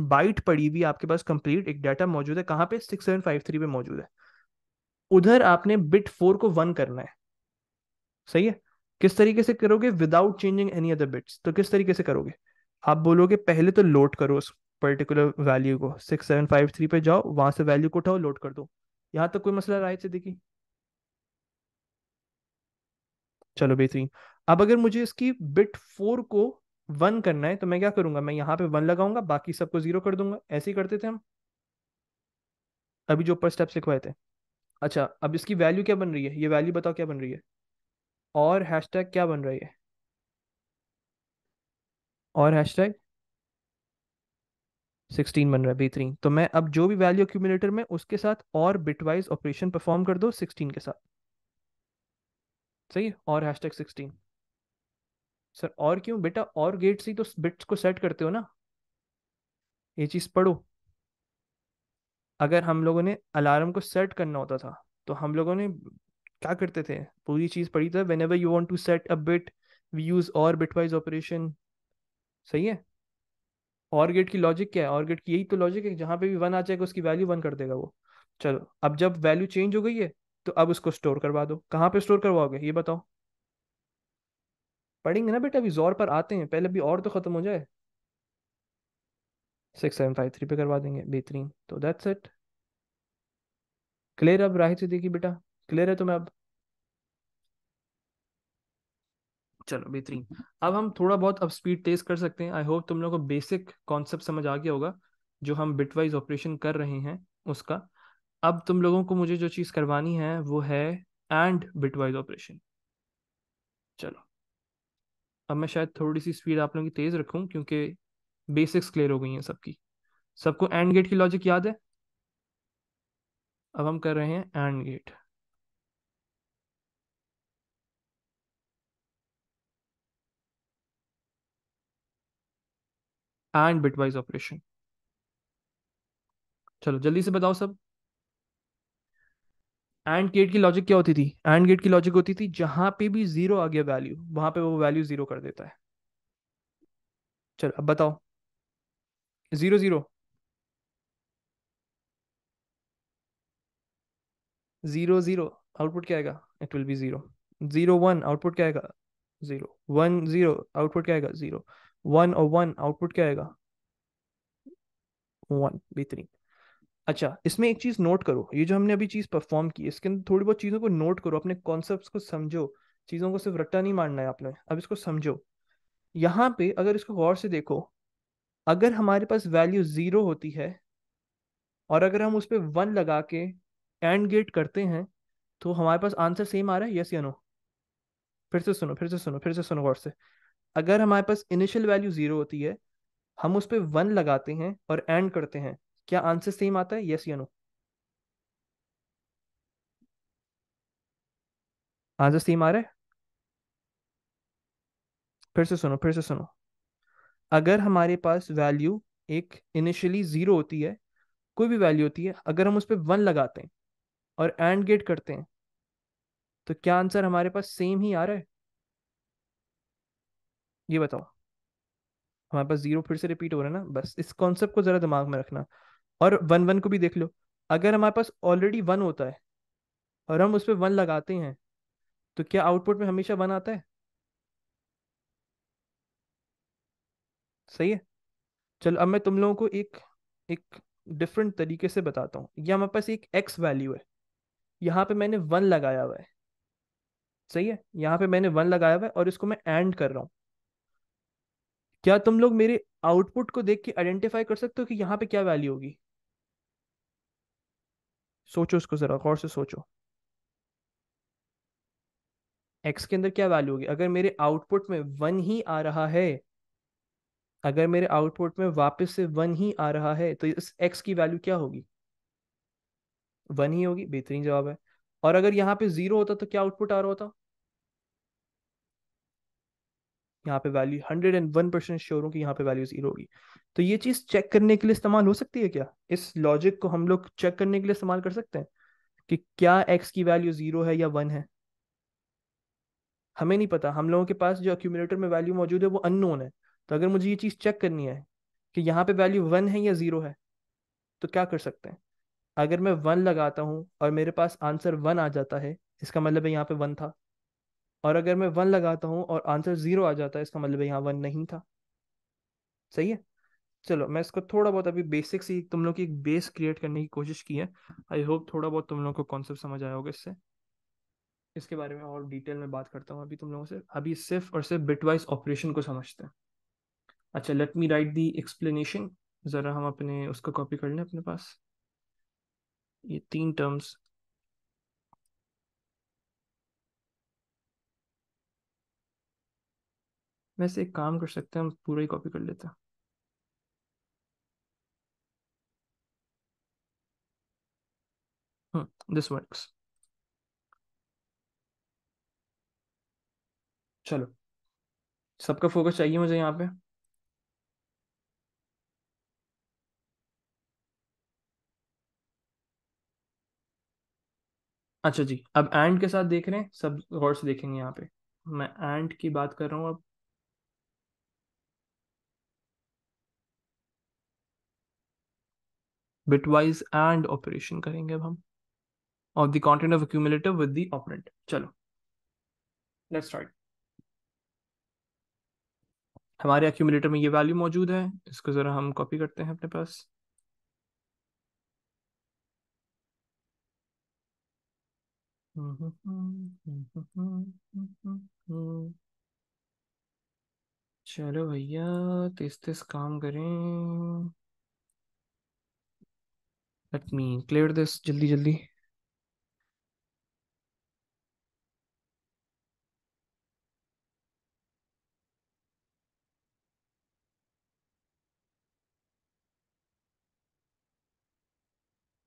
बाइट पड़ी हुई आपके पास कंप्लीट एक डाटा मौजूद है कहाँ पे सिक्स सेवन फाइव थ्री पे मौजूद है उधर आपने बिट फोर को वन करना है सही है किस तरीके से करोगे without changing any other bits तो किस तरीके से करोगे आप बोलोगे पहले तो लोड करो उस पर्टिकुलर वैल्यू को सिक्स सेवन फाइव थ्री पे जाओ वहां से वैल्यू को उठाओ लोड कर दो यहां तक तो कोई मसला राय से देखी चलो बेहतरीन अब अगर मुझे इसकी बिट फोर को वन करना है तो मैं क्या करूंगा मैं यहाँ पे वन लगाऊंगा बाकी सबको जीरो कर दूंगा ऐसे ही करते थे हम अभी जो ऊपर स्टेप्स लिखवाए थे अच्छा अब इसकी वैल्यू क्या बन रही है ये वैल्यू बताओ क्या बन रही है और हैश क्या बन रही है और हैश टैग सिक्सटीन बन रहा है बेहतरीन तो मैं अब जो भी वैल्यू अक्यूमिलेटर में उसके साथ और बिटवाइज ऑपरेशन परफॉर्म कर दो सिक्सटीन के साथ सही और हैश टैग सिक्सटीन सर और क्यों बेटा और गेट ही तो बिट्स को सेट करते हो ना ये चीज पढ़ो अगर हम लोगों ने अलार्म को सेट करना होता था तो हम लोगों ने क्या करते थे पूरी चीज पढ़ी था whenever you want to set a bit we use or bitwise operation सही है और गेट की लॉजिक क्या है और गेट की यही तो लॉजिक है जहां पे भी वन आ जाएगा उसकी वैल्यू वन कर देगा वो चलो अब जब वैल्यू चेंज हो गई है तो अब उसको स्टोर करवा दो कहाँ पे स्टोर करवाओगे ये बताओ पढ़ेंगे ना बेटा अभी जोर पर आते हैं पहले अभी और तो ख़त्म हो जाए सिक्स सेवन फाइव थ्री पे करवा देंगे बेहतरीन तो दैट्स इट क्लियर अब राहित से देखिए बेटा क्लियर है तुम्हें अब चलो बेहतरीन अब हम थोड़ा बहुत अब स्पीड तेज कर सकते हैं आई होप तुम लोगों को बेसिक कॉन्सेप्ट समझ आ गया होगा जो हम बिटवाइज ऑपरेशन कर रहे हैं उसका अब तुम लोगों को मुझे जो चीज़ करवानी है वो है एंड बिटवाइज ऑपरेशन चलो अब मैं शायद थोड़ी सी स्पीड आप लोगों की तेज़ रखूं क्योंकि बेसिक्स क्लियर हो गई हैं सबकी सबको एंड गेट की लॉजिक याद है अब हम कर रहे हैं and gate and bitwise operation चलो जल्दी से बताओ सब एंड गेट की लॉजिक क्या होती थी एंड गेट की लॉजिक होती थी जहां पे भी जीरो आ गया वैल्यू वहां पे वो वैल्यू जीरो कर देता है चल अब बताओ zero zero zero zero output क्या आएगा it will be zero zero one output क्या आएगा जीरो वन जीरो आउटपुट क्या आएगा जीरो वन और वन आउटपुट क्या आएगा वन बेहतरीन अच्छा इसमें एक चीज नोट करो ये जो हमने अभी चीज परफॉर्म की इसके अंदर थोड़ी बहुत चीजों को नोट करो अपने कॉन्सेप्ट को समझो चीजों को सिर्फ रट्टा नहीं मारना है आपने अब इसको समझो यहाँ पे अगर इसको गौर से देखो अगर हमारे पास वैल्यू जीरो होती है और अगर हम उस पर वन लगा के एंड गेट करते हैं तो हमारे पास आंसर सेम आ रहा है यस या नो फिर से सुनो फिर से सुनो फिर से सुनो गौर से अगर हमारे पास इनिशियल वैल्यू जीरो होती है हम उस पर वन लगाते हैं और एंड करते हैं क्या आंसर सेम आता है यस या नो आंसर सेम आ रहा है फिर से सुनो फिर से सुनो अगर हमारे पास वैल्यू एक इनिशियली जीरो होती है कोई भी वैल्यू होती है अगर हम उस पर वन लगाते हैं और एंड गेट करते हैं तो क्या आंसर हमारे पास सेम ही आ रहा है ये बताओ हमारे पास जीरो फिर से रिपीट हो रहा है ना बस इस कॉन्सेप्ट को जरा दिमाग में रखना और वन वन को भी देख लो अगर हमारे पास ऑलरेडी वन होता है और हम उस पर वन लगाते हैं तो क्या आउटपुट में हमेशा वन आता है सही है चलो अब मैं तुम लोगों को एक एक डिफरेंट तरीके से बताता हूँ यह हमारे पास एक एक्स वैल्यू है यहाँ पे मैंने वन लगाया हुआ है सही है यहाँ पे मैंने वन लगाया हुआ है और इसको मैं एंड कर रहा हूँ क्या तुम लोग मेरे आउटपुट को देख के आइडेंटिफाई कर सकते हो कि यहाँ पे क्या वैल्यू होगी सोचो इसको ज़रा गौर से सोचो एक्स के अंदर क्या वैल्यू होगी अगर मेरे आउटपुट में वन ही आ रहा है अगर मेरे आउटपुट में वापस से वन ही आ रहा है तो इस एक्स की वैल्यू क्या होगी वन ही होगी बेहतरीन जवाब है और अगर यहाँ पे जीरो होता तो क्या आउटपुट आ रहा होता यहाँ पे value hundred and one percent sure हूँ कि यहाँ पे वैल्यू जीरो होगी तो ये चीज़ चेक करने के लिए इस्तेमाल हो सकती है क्या इस लॉजिक को हम लोग चेक करने के लिए इस्तेमाल कर सकते हैं कि क्या एक्स की वैल्यू जीरो है या वन है हमें नहीं पता हम लोगों के पास जो अक्यूमुलेटर में वैल्यू मौजूद है वो अननोन है तो अगर मुझे ये चीज़ चेक करनी है कि यहाँ पे वैल्यू वन है या ज़ीरो है तो क्या कर सकते हैं अगर मैं वन लगाता हूँ और मेरे पास आंसर वन आ जाता है इसका मतलब है यहाँ पे वन था और अगर मैं वन लगाता हूँ और आंसर जीरो आ जाता है इसका मतलब यहाँ वन नहीं था सही है चलो मैं इसको थोड़ा बहुत अभी बेसिक सी तुम लोग की एक बेस क्रिएट करने की कोशिश की है आई होप थोड़ा बहुत तुम लोग को कॉन्सेप्ट समझ आया होगा इससे इसके बारे में और डिटेल में बात करता हूँ अभी तुम लोगों से अभी सिर्फ और सिर्फ बिटवाइज ऑपरेशन को समझते हैं अच्छा let me write the explanation ज़रा हम अपने उसको कॉपी कर लें अपने पास ये तीन टर्म्स वैसे एक काम कर सकते हैं हम पूरा ही कॉपी कर लेते हैं दिस हम्म, वर्क्स चलो सबका फोकस चाहिए मुझे यहाँ पे अच्छा जी अब एंड के साथ देख रहे हैं सब गौर से देखेंगे यहाँ पे मैं एंड की बात कर रहा हूँ अब बिटवाइज एंड ऑपरेशन करेंगे अब हम of the content of accumulative with the operand चलो लेट्स स्टार्ट हमारे एक्यूमुलेटर में ये वैल्यू मौजूद है इसको ज़रा हम कॉपी करते हैं अपने पास चलो भैया तेज तेज काम करें लेट मी क्लियर दिस जल्दी जल्दी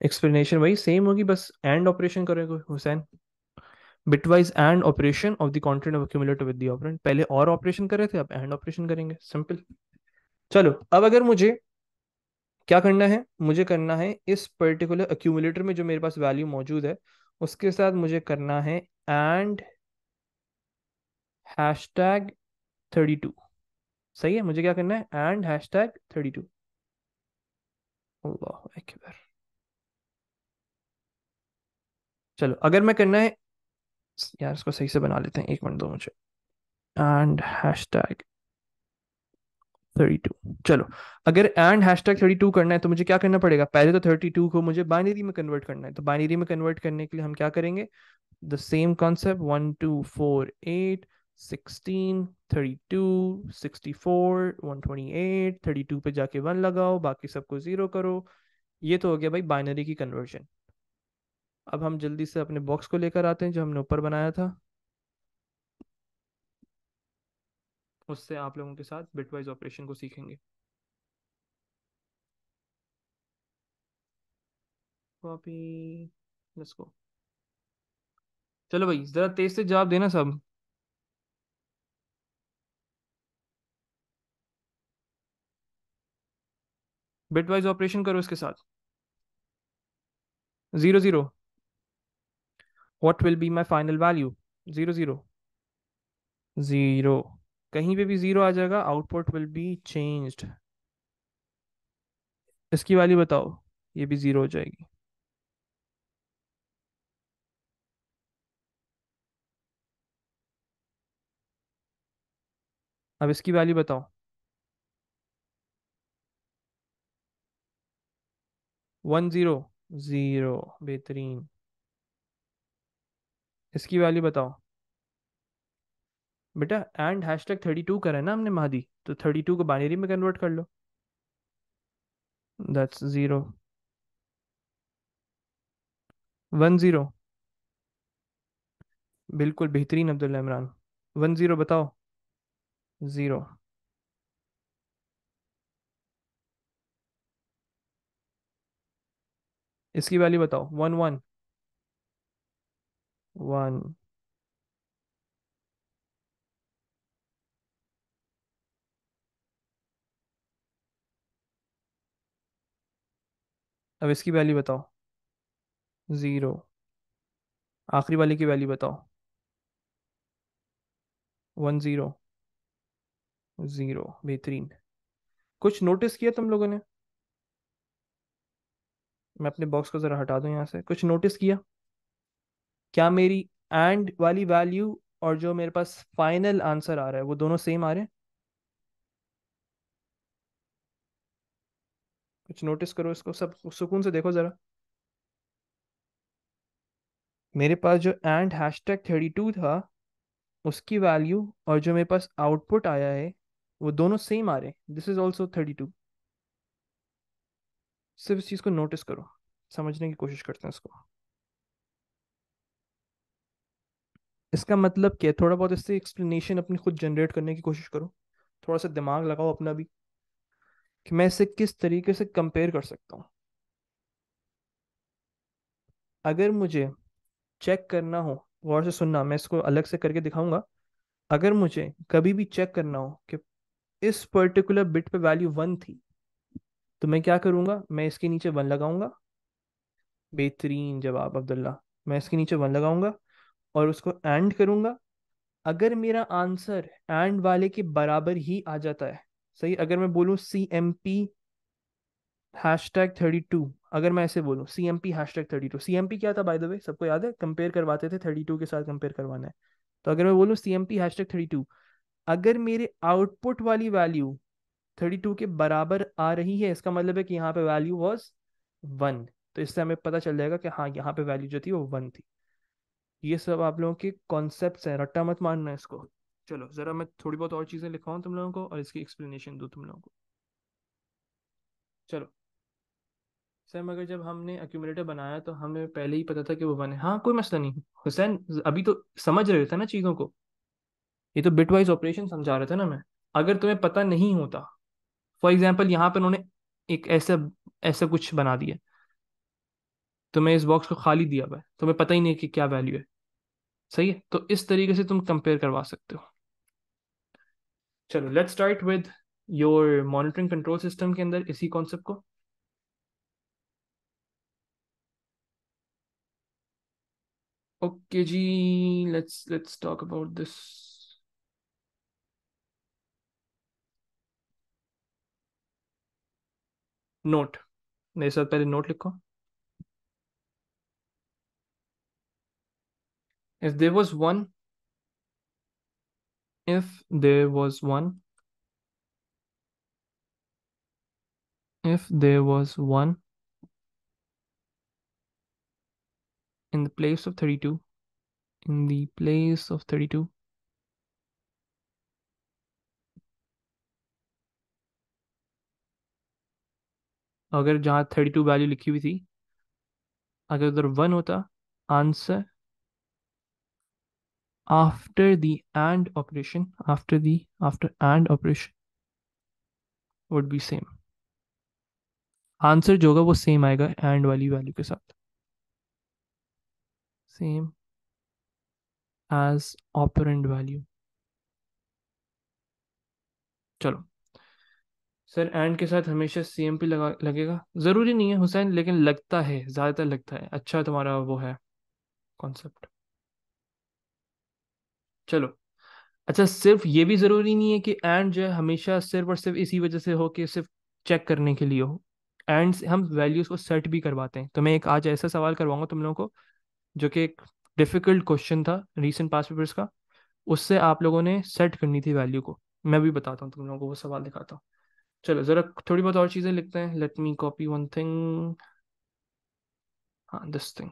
एक्सप्लेनेशन वही सेम होगी बस एंड ऑपरेशन करेगा Hussain bitwise and operation of the content of cumulative with the operand पहले और ऑपरेशन कर रहे थे अब एंड ऑपरेशन करेंगे सिंपल चलो अब अगर मुझे क्या करना है मुझे करना है इस पर्टिकुलर अक्यूमुलेटर में जो मेरे पास वैल्यू मौजूद है उसके साथ मुझे करना है and hash tag thirty two सही है मुझे क्या करना है and hash tag thirty two अल्लाह चलो अगर मैं करना है यार इसको सही से बना लेते हैं एक मिनट दो मुझे and hash tag thirty two चलो अगर and hash tag thirty two करना है तो मुझे क्या करना पड़ेगा पहले तो थर्टी टू को मुझे बाइनरी में कन्वर्ट करना है तो बाइनरी में कन्वर्ट करने के लिए हम क्या करेंगे the same concept one two four eight sixteen thirty two sixty four one twenty eight thirty two पे जाके वन लगाओ बाकी सबको जीरो करो ये तो हो गया भाई बाइनरी की कन्वर्जन अब हम जल्दी से अपने बॉक्स को लेकर आते हैं जो हमने ऊपर बनाया था उससे आप लोगों के साथ बिटवाइज ऑपरेशन को सीखेंगे लेट्स गो चलो भाई जरा तेज से जवाब देना सब बिटवाइज ऑपरेशन करो इसके साथ zero zero what will be my final value zero zero zero कहीं पे भी जीरो आ जाएगा आउटपुट विल बी चेंज्ड इसकी वाली बताओ ये भी जीरो हो जाएगी अब इसकी वैल्यू बताओ वन जीरो जीरो बेहतरीन इसकी वैल्यू बताओ बेटा and hash tag thirty two करा है ना हमने महादी तो थर्टी टू को बाइनरी में कन्वर्ट कर लो दैट्स ज़ीरो वन ज़ीरो बिल्कुल बेहतरीन अब्दुल्ला इमरान वन ज़ीरो बताओ ज़ीरो इसकी वैल्यू बताओ वन वन वन अब इसकी वैल्यू बताओ ज़ीरो आखिरी वाली की वैल्यू बताओ वन ज़ीरो ज़ीरो बेहतरीन कुछ नोटिस किया तुम लोगों ने मैं अपने बॉक्स को ज़रा हटा दू यहाँ से कुछ नोटिस किया क्या मेरी एंड वाली वैल्यू और जो मेरे पास फाइनल आंसर आ रहा है वो दोनों सेम आ रहे हैं कुछ नोटिस करो इसको सब सुकून से देखो ज़रा मेरे पास जो and hash tag thirty two था उसकी वैल्यू और जो मेरे पास आउटपुट आया है वो दोनों सेम आ रहे हैं this is also thirty two सिर्फ इस चीज़ को नोटिस करो समझने की कोशिश करते हैं इसको इसका मतलब क्या है थोड़ा बहुत इससे एक्सप्लेनेशन अपनी खुद जनरेट करने की कोशिश करो थोड़ा सा दिमाग लगाओ अपना भी कि मैं इसे किस तरीके से कंपेयर कर सकता हूँ अगर मुझे चेक करना हो गौर से सुनना मैं इसको अलग से करके दिखाऊंगा अगर मुझे कभी भी चेक करना हो कि इस पर्टिकुलर बिट पे वैल्यू वन थी तो मैं क्या करूंगा मैं इसके नीचे वन लगाऊंगा बेहतरीन जवाब अब्दुल्ला मैं इसके नीचे वन लगाऊंगा और उसको एंड करूंगा अगर मेरा आंसर एंड वाले के बराबर ही आ जाता है सही अगर मैं बोलूँ C M P hash tag thirty two अगर मैं ऐसे बोलूँ C M P hash tag thirty two C M P क्या था बाय द वे सबको याद है कंपेयर करवाते थे थर्टी टू के साथ कंपेयर करवाना है तो अगर मैं बोलूँ C M P hash tag thirty two अगर मेरे आउटपुट वाली वैल्यू थर्टी टू के बराबर आ रही है इसका मतलब है कि यहाँ पे वैल्यू वॉज वन तो इससे हमें पता चल जाएगा कि हाँ यहाँ पे वैल्यू जो थी वो वन थी ये सब आप लोगों के कॉन्सेप्ट हैं रट्टा मत मानना इसको चलो ज़रा मैं थोड़ी बहुत और चीज़ें लिखवाऊँ तुम लोगों को और इसकी एक्सप्लेनेशन दू तुम लोगों को चलो सर मगर जब हमने एक्यूमुलेटर बनाया तो हमें पहले ही पता था कि वो वन है हाँ कोई मसला नहीं हुसैन अभी तो समझ रहे थे ना चीज़ों को ये तो बिट वाइज ऑपरेशन समझा रहा था ना मैं अगर तुम्हें पता नहीं होता फॉर एग्जाम्पल यहाँ पर उन्होंने एक ऐसा ऐसा कुछ बना दिया तुम्हें इस बॉक्स को खाली दिया हुआ है तुम्हें पता ही नहीं कि क्या वैल्यू है सही है तो इस तरीके से तुम कंपेयर करवा सकते हो चलो let's start with your monitoring control system के अंदर इसी कॉन्सेप्ट को ओके okay, जी let's let's talk about this note मेरे साथ पहले नोट लिखो if there was one if there was one if there was one in the place of 32 in the place of 32 अगर जहाँ thirty-two वैल्यू लिखी हुई थी अगर उधर one होता answer after the and operation after the after and operation would be same Answer joga was same aega, AND value value ke saath. Same as operand value. Chalo. Sir and के साथ हमेशा same पे लगा लगेगा ज़रूरी नहीं है हुसैन लेकिन लगता है ज़्यादातर लगता है अच्छा तुम्हारा वो है कॉन्सेप्ट चलो अच्छा सिर्फ ये भी ज़रूरी नहीं है कि एंड जो है हमेशा सिर्फ और सिर्फ इसी वजह से हो कि सिर्फ चेक करने के लिए हो एंड हम वैल्यूज़ को सेट भी करवाते हैं तो मैं एक आज ऐसा सवाल करवाऊंगा तुम लोगों को जो कि एक डिफ़िकल्ट क्वेश्चन था रिसेंट पास पेपर्स का उससे आप लोगों ने सेट करनी थी वैल्यू को मैं भी बताता हूँ तुम लोगों को वो सवाल दिखाता हूँ चलो ज़रा थोड़ी बहुत और चीज़ें लिखते हैं let me copy one thing हाँ दिस थिंग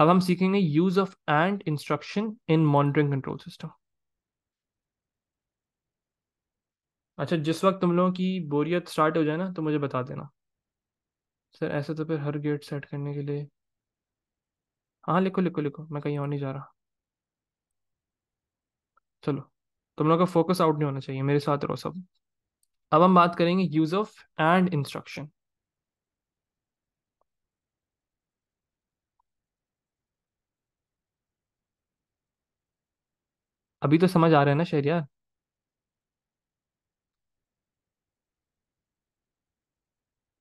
अब हम सीखेंगे use of and instruction in monitoring control system अच्छा जिस वक्त तुम लोगों की बोरियत स्टार्ट हो जाए ना तो मुझे बता देना सर ऐसे तो फिर हर गेट सेट करने के लिए हाँ लिखो लिखो लिखो मैं कहीं और नहीं जा रहा चलो तुम लोगों का फोकस आउट नहीं होना चाहिए मेरे साथ रहो सब अब हम बात करेंगे यूज ऑफ एंड इंस्ट्रक्शन अभी तो समझ आ रहा है ना यार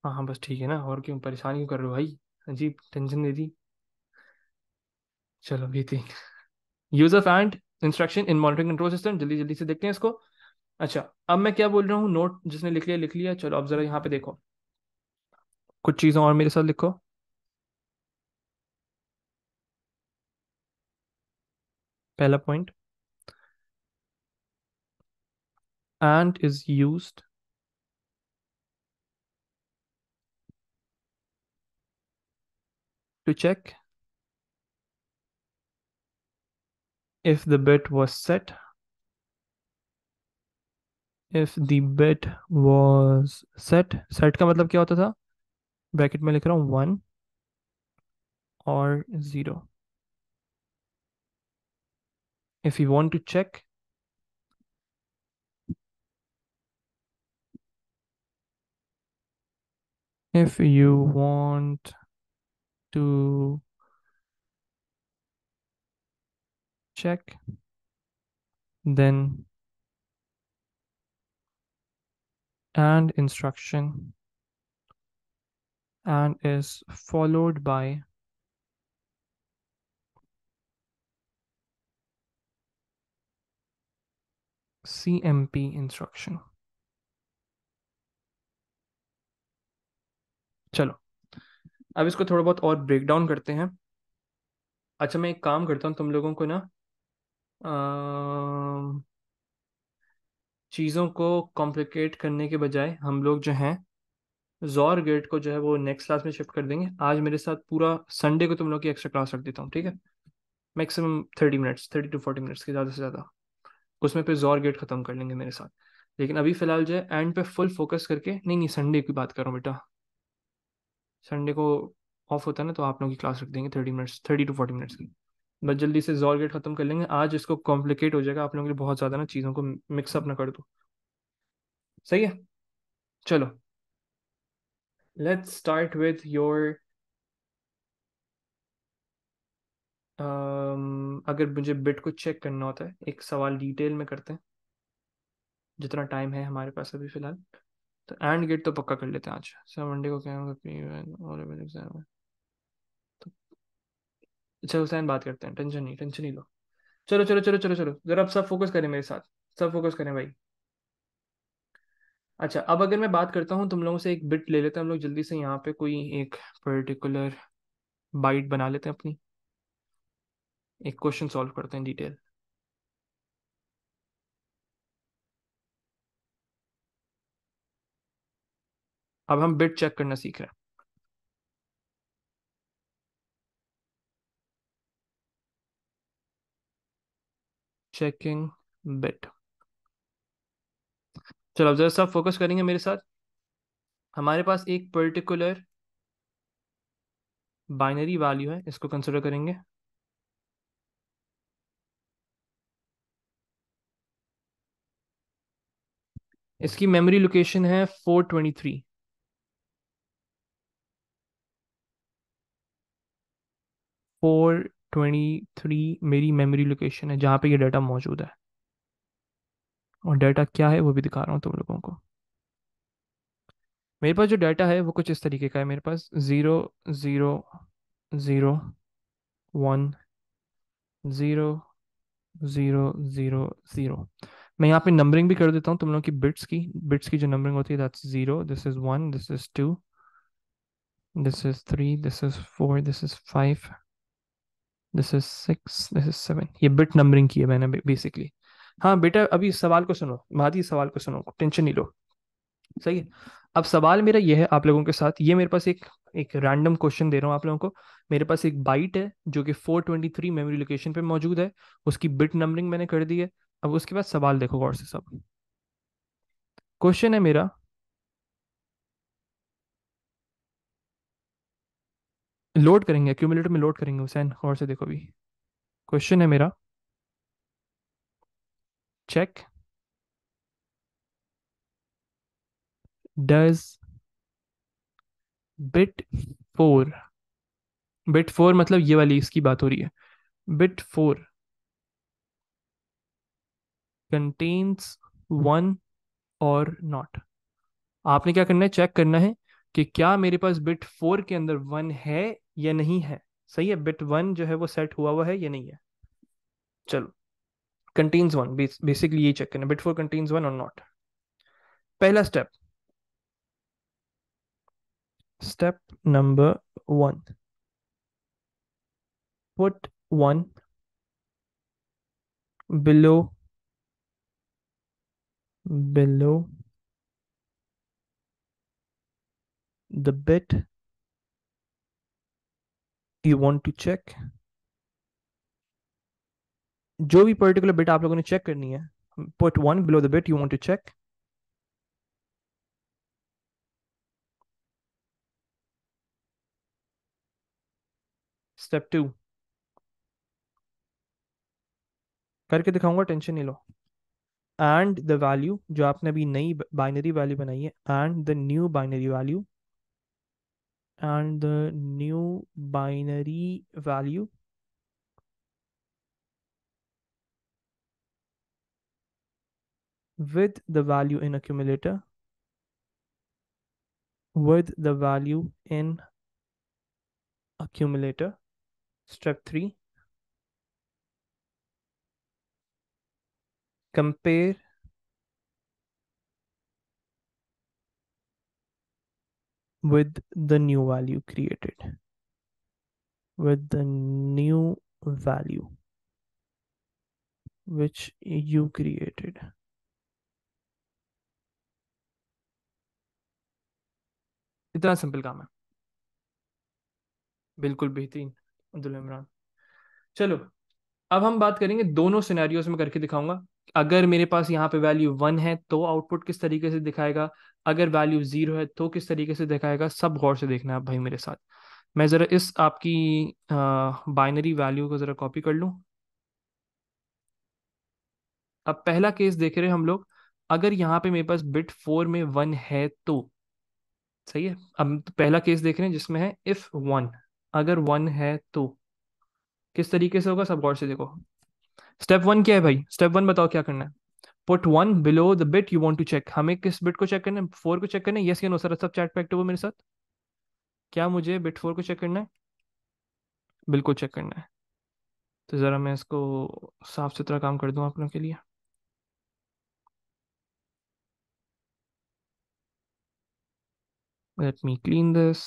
हाँ हाँ बस ठीक है ना और क्यों परेशान क्यों कर रहे हो भाई अजीब टेंशन दे दी चलो ये use of and instruction in monitoring control system जल्दी जल्दी से देखते हैं इसको अच्छा अब मैं क्या बोल रहा हूँ नोट जिसने लिख लिया लिख लिया चलो अब जरा यहाँ पे देखो कुछ चीज़ें और मेरे साथ लिखो पहला point and is used to check if the bit was set if the bit was set set का मतलब क्या होता था Bracket में लिख रहा हूँ one if you want to check if you want to check then and instruction and is followed by CMP instruction. चलो अब इसको थोड़ा बहुत और ब्रेक डाउन करते हैं अच्छा मैं एक काम करता हूँ तुम लोगों को ना चीज़ों को कॉम्प्लिकेट करने के बजाय हम लोग जो हैं जोर गेट को जो है वो नेक्स्ट क्लास में शिफ्ट कर देंगे आज मेरे साथ पूरा संडे को तुम लोग की एक्स्ट्रा क्लास रख देता हूँ ठीक है maximum thirty minutes thirty to forty minutes के ज़्यादा से ज़्यादा उसमें फिर ज़ोर गेट ख़त्म कर लेंगे मेरे साथ लेकिन अभी फ़िलहाल जो है एंड पे फुल फोकस करके नहीं नहीं संडे की बात कर रहा हूँ बेटा संडे को ऑफ होता है ना तो आप लोगों की क्लास रख देंगे thirty minutes thirty to forty minutes की बस जल्दी से जॉल गेट खत्म कर लेंगे आज इसको कॉम्प्लिकेट हो जाएगा आप लोगों के लिए बहुत ज़्यादा ना चीज़ों को मिक्सअप ना कर दो सही है चलो लेट्स स्टार्ट विथ योर अगर मुझे बिट को चेक करना होता है एक सवाल डिटेल में करते हैं जितना टाइम है हमारे पास अभी फ़िलहाल तो एंड गेट तो पक्का कर लेते हैं आज सर मंडे को क्या और एग्जाम है तो अच्छा हुसैन बात करते हैं टेंशन नहीं टेंशन नहीं लो चलो चलो चलो चलो चलो जरा अब सब फोकस करें मेरे साथ सब फोकस करें भाई अच्छा अब अगर मैं बात करता हूँ तुम लोगों से एक बिट ले लेते हैं हम लोग जल्दी से यहाँ पे कोई एक पर्टिकुलर बाइट बना लेते हैं अपनी एक क्वेश्चन सॉल्व करते हैं डिटेल अब हम बिट चेक करना सीख रहे हैं चेकिंग बिट चलो अब जरा सब फोकस करेंगे मेरे साथ हमारे पास एक पर्टिकुलर बाइनरी वैल्यू है इसको कंसिडर करेंगे इसकी मेमोरी लोकेशन है 423 फोर ट्वेंटी थ्री मेरी मेमोरी लोकेशन है जहाँ पे ये डाटा मौजूद है और डाटा क्या है वो भी दिखा रहा हूँ तुम लोगों को मेरे पास जो डाटा है वो कुछ इस तरीके का है मेरे पास zero zero zero one zero zero zero zero मैं यहाँ पे नंबरिंग भी कर देता हूँ तुम लोगों की बिट्स की बिट्स की जो नंबरिंग होती है that's zero this is one this is two this is three this is four this is five this is six this is seven ये बिट नंबरिंग की है मैंने बेसिकली हाँ बेटा अभी सवाल को सुनो माधी सवाल को सुनो टेंशन नहीं लो सही है अब सवाल मेरा ये है आप लोगों के साथ ये मेरे पास एक एक रैंडम क्वेश्चन दे रहा हूँ आप लोगों को मेरे पास एक बाइट है जो कि 423 मेमोरी लोकेशन पे मौजूद है उसकी बिट नंबरिंग मैंने कर दी है अब उसके बाद सवाल देखो गौर से सब क्वेश्चन है मेरा लोड करेंगे एक्यूमुलेटर में लोड करेंगे हुसैन और से देखो अभी क्वेश्चन है मेरा check does bit four bit four मतलब ये वाली इसकी बात हो रही है bit four contains one or not आपने क्या करना है चेक करना है कि क्या मेरे पास बिट फोर के अंदर वन है या नहीं है सही है बिट वन जो है वो सेट हुआ हुआ है या नहीं है चलो कंटेन्स वन बेसिकली ये चेक करना bit four contains one or not पहला step step number one put one below below the bit you want to check जो भी पर्टिकुलर बिट आप लोगों ने चेक करनी है put one below the bit you want to check step two करके दिखाऊंगा टेंशन नहीं लो एंड द वैल्यू जो आपने अभी नई बाइनरी वैल्यू बनाई है and the new binary value and the new binary value with the value in accumulator with the value in accumulator step 3 compare with the new value created with the new value which you created इतना simple काम है बिल्कुल बेहतरीन अब्दुल इमरान चलो अब हम बात करेंगे दोनों सिनेरियोज में करके दिखाऊंगा अगर मेरे पास यहाँ पे वैल्यू वन है तो आउटपुट किस तरीके से दिखाएगा अगर वैल्यू जीरो है तो किस तरीके से दिखाएगा सब गौर से देखना है भाई मेरे साथ मैं ज़रा इस आपकी बाइनरी वैल्यू को ज़रा कॉपी कर लूँ अब पहला केस देख रहे हैं हम लोग अगर यहाँ पे मेरे पास बिट फोर में वन है तो सही है अब पहला केस देख रहे हैं जिसमें है इफ वन अगर वन है तो किस तरीके से होगा सब गौर से देखो स्टेप वन क्या है भाई स्टेप वन बताओ क्या करना है put one below the bit you want to check हमें किस बिट को चेक करना है फोर को चेक करना है यस या नो सर सब चैट पे एक्टिव हो मेरे साथ क्या मुझे बिट फोर को चेक करना है बिल्कुल चेक करना है तो ज़रा मैं इसको साफ सुथरा काम कर दूँ आप लोगों के लिए let me clean this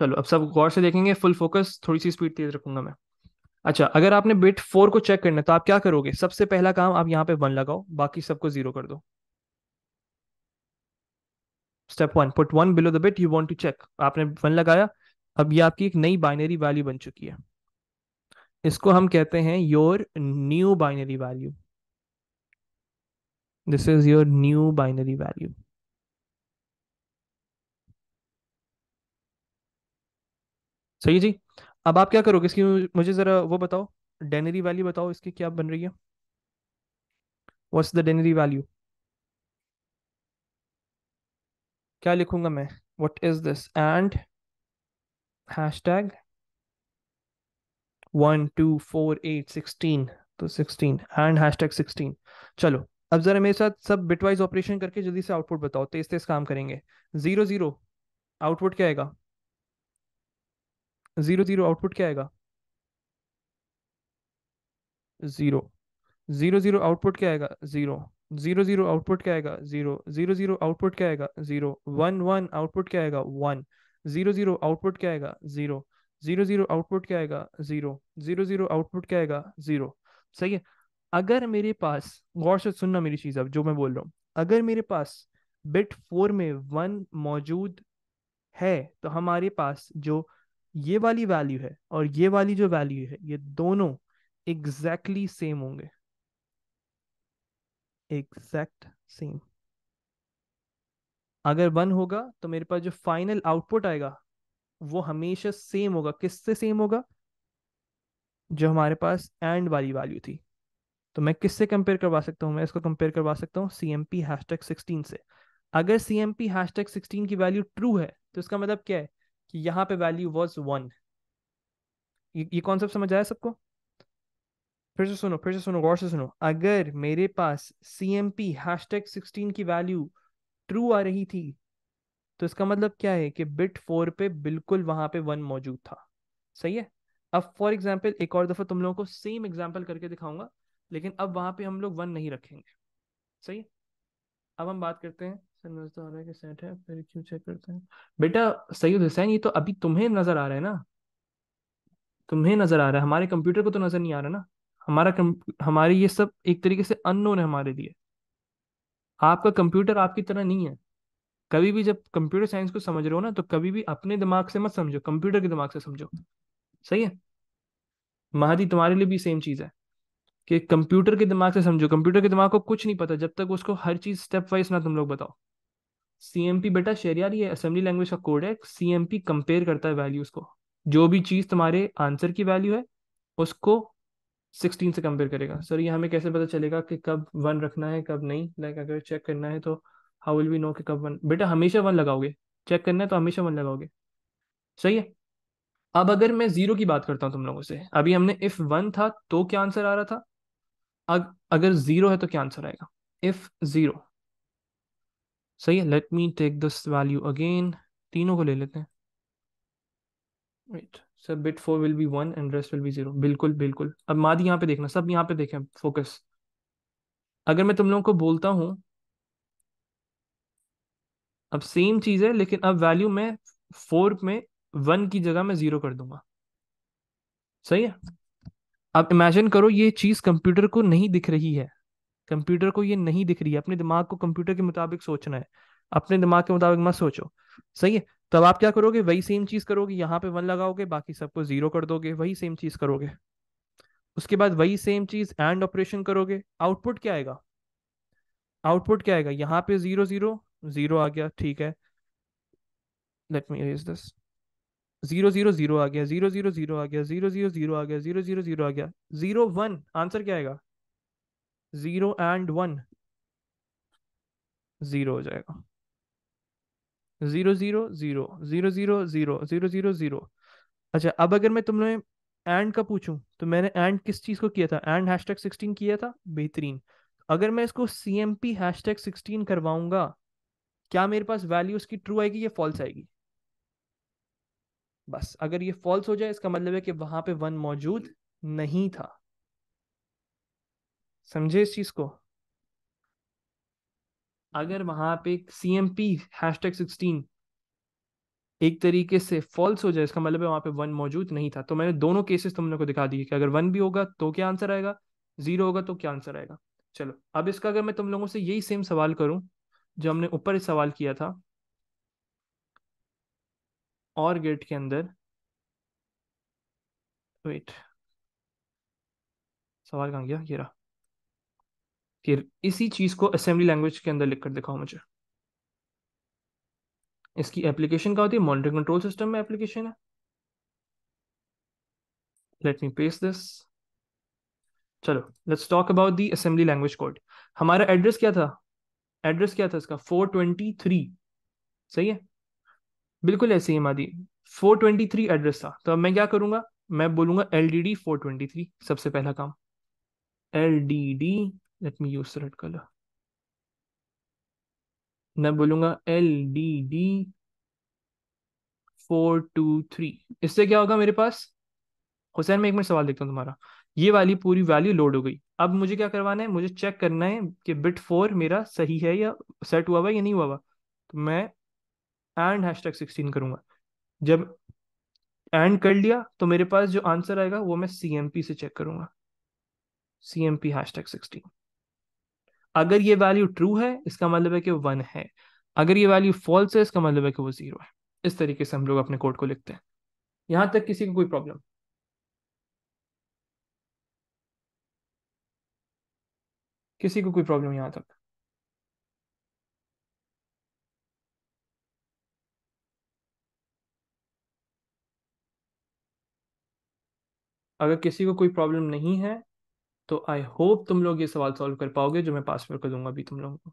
चलो अब सब गौर से देखेंगे फुल फोकस थोड़ी सी स्पीड तेज रखूंगा मैं अच्छा अगर आपने बिट फोर को चेक करना है तो आप क्या करोगे सबसे पहला काम आप यहाँ पे वन लगाओ बाकी सबको जीरो कर दो step one put one below the bit you want to check आपने वन लगाया अब ये आपकी एक नई बाइनरी वैल्यू बन चुकी है इसको हम कहते हैं your new binary value this is your new binary value सही जी अब आप क्या करोगे इसकी मुझे ज़रा वो बताओ डेनरी वैल्यू बताओ इसकी क्या बन रही है वॉट द डेनरी वैल्यू क्या लिखूंगा मैं what is this and hash tag one two four eight sixteen तो sixteen and hash tag sixteen चलो अब जरा मेरे साथ सब बिटवाइज ऑपरेशन करके जल्दी से आउटपुट बताओ तेज तेज काम करेंगे जीरो जीरो आउटपुट क्या आएगा जीरो जीरो आउटपुट क्या आएगा जीरो जीरो जीरो आउटपुट क्या आएगा जीरो जीरो जीरो आउटपुट क्या आएगा जीरो जीरो जीरो आउटपुट क्या आएगा जीरो वन वन आउटपुट क्या आएगा वन जीरो जीरो आउटपुट क्या आएगा जीरो जीरो जीरो आउटपुट क्या आएगा जीरो जीरो जीरो आउटपुट क्या आएगा जीरो सही है अगर मेरे पास गौर से सुनना मेरी चीज़ अब जो मैं बोल रहा हूँ अगर मेरे पास बिट फोर में वन मौजूद है तो हमारे पास जो ये वाली वैल्यू है और ये वाली जो वैल्यू है ये दोनों एग्जैक्टली exactly सेम होंगे एग्जैक्ट सेम अगर वन होगा तो मेरे पास जो फाइनल आउटपुट आएगा वो हमेशा सेम होगा किससे सेम होगा जो हमारे पास एंड वाली वैल्यू थी तो मैं किससे कंपेयर करवा सकता हूँ मैं इसको कंपेयर करवा सकता हूँ C M P hash tag sixteen से अगर C M P hash tag sixteen की वैल्यू ट्रू है तो इसका मतलब क्या है कि यहाँ पे वैल्यू वॉज वन ये, कॉन्सेप्ट समझ आया सबको फिर से सुनो फिर से सुनो गौर से सुनो अगर मेरे पास C M P hash tag sixteen की वैल्यू ट्रू आ रही थी तो इसका मतलब क्या है कि बिट फोर पे बिल्कुल वहां पे वन मौजूद था सही है अब फॉर एग्जाम्पल एक और दफा तुम लोगों को सेम एग्जाम्पल करके दिखाऊंगा लेकिन अब वहां पे हम लोग वन नहीं रखेंगे सही है अब हम बात करते हैं नजर आ रहा है कि सेट है फिर क्यों चेक करते हैं बेटा सैयद तो हुसैन ये तो अभी तुम्हें नजर आ रहा है ना तुम्हें नजर आ रहा है हमारे कंप्यूटर को तो नजर नहीं आ रहा ना हमारा हमारी ये सब एक तरीके से अननोन है हमारे लिए आपका कंप्यूटर आपकी तरह नहीं है कभी भी जब कंप्यूटर साइंस को समझ रहे हो ना तो कभी भी अपने दिमाग से मत समझो कंप्यूटर के दिमाग से समझो सही है महादी तुम्हारे लिए भी सेम चीज़ है कि कंप्यूटर के दिमाग से समझो कंप्यूटर के दिमाग को कुछ नहीं पता जब तक उसको हर चीज़ स्टेप वाइज ना तुम लोग बताओ सीएमपी बेटा यार ये असेंबली लैंग्वेज का कोड है पी कंपेयर करता है वैल्यूज को जो भी चीज़ तुम्हारे आंसर की वैल्यू है उसको सिक्सटीन से कंपेयर करेगा सर ये हमें कैसे पता चलेगा कि कब वन रखना है कब नहीं लाइक अगर चेक करना है तो हाउ विल वी नो कि कब वन बेटा हमेशा वन लगाओगे चेक करना है तो हमेशा वन लगाओगे सही है अब अगर मैं जीरो की बात करता हूँ तुम लोगों से अभी हमने इफ वन था तो क्या आंसर आ रहा था अग, अगर जीरो है तो क्या आंसर आएगा इफ जीरो सही है let me take this value again तीनों को ले लेते हैं sir bit four will be one and rest will be zero बिल्कुल बिल्कुल अब माद यहाँ पे देखना सब यहाँ पे देखें फोकस अगर मैं तुम लोगों को बोलता हूँ अब सेम चीज़ है लेकिन अब वैल्यू मैं फोर में वन की जगह मैं ज़ीरो कर दूंगा सही है अब इमेजिन करो ये चीज़ कंप्यूटर को नहीं दिख रही है कंप्यूटर को ये नहीं दिख रही है अपने दिमाग को कंप्यूटर के मुताबिक सोचना है अपने दिमाग के मुताबिक मत सोचो सही है तब आप क्या करोगे वही सेम चीज करोगे यहाँ पे वन लगाओगे बाकी सबको जीरो कर दोगे वही सेम चीज करोगे उसके बाद वही सेम चीज एंड ऑपरेशन करोगे आउटपुट क्या आएगा आउटपुट क्या आएगा यहाँ पे जीरो जीरो जीरो आ गया ठीक है let me raise this zero zero zero आ गया जीरो जीरो जीरो आ गया जीरो जीरो जीरो आ गया जीरो जीरो जीरो आ गया जीरो वन आंसर क्या आएगा जीरो एंड वन जीरो हो जाएगा zero zero zero zero zero zero zero zero zero अच्छा अब अगर मैं तुमने एंड का पूछूं तो मैंने एंड किस चीज़ को किया था एंड हैश टैग सिक्सटीन किया था बेहतरीन अगर मैं इसको C M P hash tag sixteen करवाऊंगा क्या मेरे पास वैल्यू उसकी ट्रू आएगी या फॉल्स आएगी बस अगर ये फॉल्स हो जाए इसका मतलब है कि वहां पे वन मौजूद नहीं था समझे इस चीज को अगर वहां पे C M P hash tag sixteen एक तरीके से फॉल्स हो जाए इसका मतलब है वहां पे वन मौजूद नहीं था तो मैंने दोनों केसेस तुमने को दिखा दिए कि अगर वन भी होगा तो क्या आंसर आएगा जीरो होगा तो क्या आंसर आएगा चलो अब इसका अगर मैं तुम लोगों से यही सेम सवाल करूं जो हमने ऊपर सवाल किया था और गेट के अंदर वेट सवाल कहाँ गया ये रहा फिर इसी चीज को असेंबली लैंग्वेज के अंदर लिखकर दिखाओ मुझे इसकी एप्लीकेशन क्या होती है मॉनिटरिंग कंट्रोल सिस्टम में एप्लीकेशन है लेट मी पेस दिस चलो let's talk about the assembly language code हमारा एड्रेस क्या था एड्रेस क्या था इसका 423 सही है बिल्कुल ऐसे ही मादी 423 एड्रेस था तो अब मैं क्या करूंगा मैं बोलूंगा L D D four twenty three सबसे पहला काम L D D let me use red colour मैं बोलूंगा L D D four two three इससे क्या होगा मेरे पास हुसैन मैं एक मिनट सवाल देखता हूँ तुम्हारा ये वाली पूरी वैल्यू लोड हो गई अब मुझे क्या करवाना है मुझे चेक करना है कि बिट फोर मेरा सही है या सेट हुआ हुआ या नहीं हुआ हुआ तो मैं एंड हैश टैग सिक्सटीन करूँगा जब एंड कर लिया तो मेरे पास जो आंसर आएगा वो मैं सी एम पी से चेक करूंगा C M P hash tag sixteen अगर ये वैल्यू ट्रू है इसका मतलब है कि वन है अगर ये वैल्यू फॉल्स है इसका मतलब है कि वो जीरो है इस तरीके से हम लोग अपने कोड को लिखते हैं यहां तक किसी को कोई प्रॉब्लम किसी को कोई प्रॉब्लम यहां तक अगर किसी को कोई प्रॉब्लम नहीं है तो आई होप तुम लोग ये सवाल सॉल्व कर पाओगे जो मैं पास कर दूंगा अभी तुम लोगों को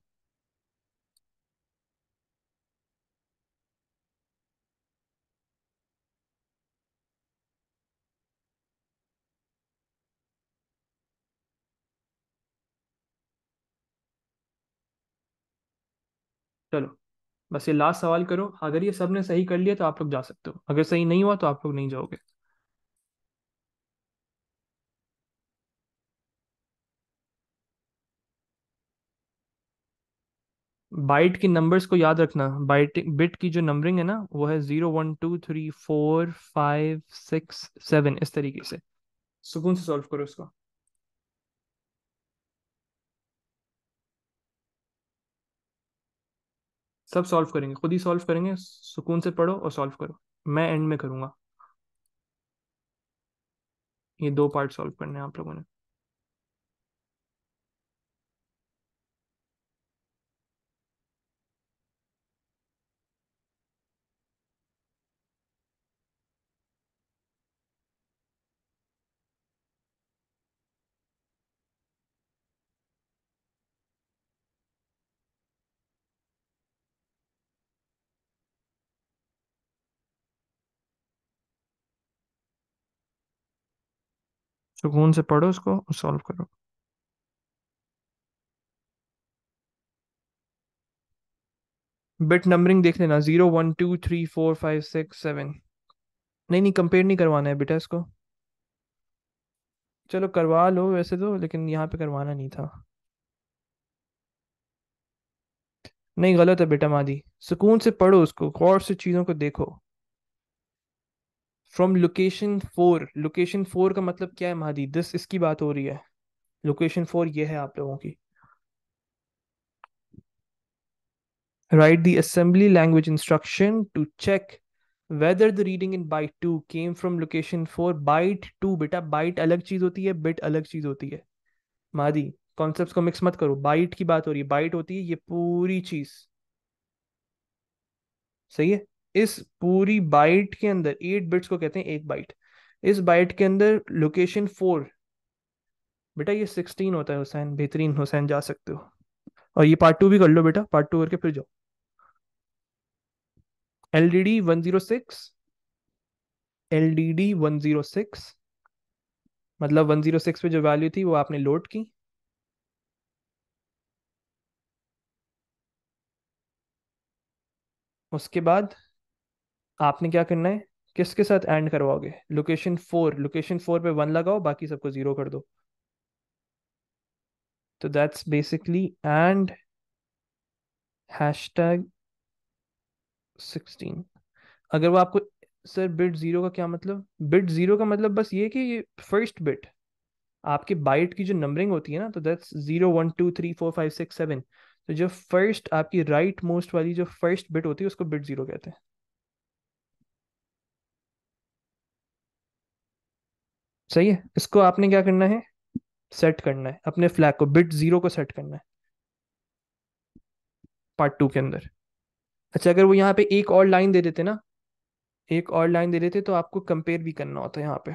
चलो बस ये लास्ट सवाल करो अगर ये सब ने सही कर लिया तो आप लोग जा सकते हो अगर सही नहीं हुआ तो आप लोग नहीं जाओगे बाइट की नंबर्स को याद रखना बाइट बिट की जो नंबरिंग है ना वो है zero one two three four five six seven इस तरीके से सुकून से सॉल्व करो इसको सब सॉल्व करेंगे खुद ही सॉल्व करेंगे सुकून से पढ़ो और सॉल्व करो मैं एंड में करूंगा ये दो पार्ट सॉल्व करने हैं आप लोगों ने सुकून से पढ़ो उसको और सॉल्व करो बिट नंबरिंग देख लेना zero one two three four five six seven नहीं नहीं कंपेयर नहीं करवाना है बेटा इसको चलो करवा लो वैसे तो लेकिन यहाँ पे करवाना नहीं था नहीं गलत है बेटा मादी सुकून से पढ़ो उसको गौर से चीज़ों को देखो from location four location four का मतलब क्या है महादी दिस इसकी बात हो रही है लोकेशन फोर ये है आप लोगों की write the assembly language instruction to check whether the reading in byte two came from location four byte two बेटा बाइट अलग चीज होती है बिट अलग चीज होती है महादी कॉन्सेप्ट को मिक्स मत करो बाइट की बात हो रही है बाइट होती है ये पूरी चीज सही है इस पूरी बाइट के अंदर एट बिट्स को कहते हैं एक बाइट इस बाइट के अंदर लोकेशन फोर बेटा ये सिक्सटीन होता है हुसैन बेहतरीन हुसैन जा सकते हो और ये पार्ट टू भी कर लो बेटा पार्ट टू करके फिर जाओ L D D one zero six L D D one zero six मतलब वन जीरो सिक्स पे जो वैल्यू थी वो आपने लोड की उसके बाद आपने क्या करना है किसके साथ एंड करवाओगे लोकेशन फोर लोकेशन फोर पे वन लगाओ बाकी सबको जीरो कर दो तो that's basically and hash tag sixteen अगर वो आपको सर बिट जीरो का क्या मतलब बिट जीरो का मतलब बस ये कि ये फर्स्ट बिट आपके बाइट की जो नंबरिंग होती है ना तो that's zero one two three four five six seven तो जो फर्स्ट आपकी राइट मोस्ट वाली जो फर्स्ट बिट होती है उसको बिट जीरो कहते हैं सही है इसको आपने क्या करना है सेट करना है अपने फ्लैग को बिट जीरो को सेट करना है पार्ट टू के अंदर अच्छा अगर वो यहाँ पे एक और लाइन दे देते ना एक और लाइन दे देते तो आपको कंपेयर भी करना होता है यहाँ पे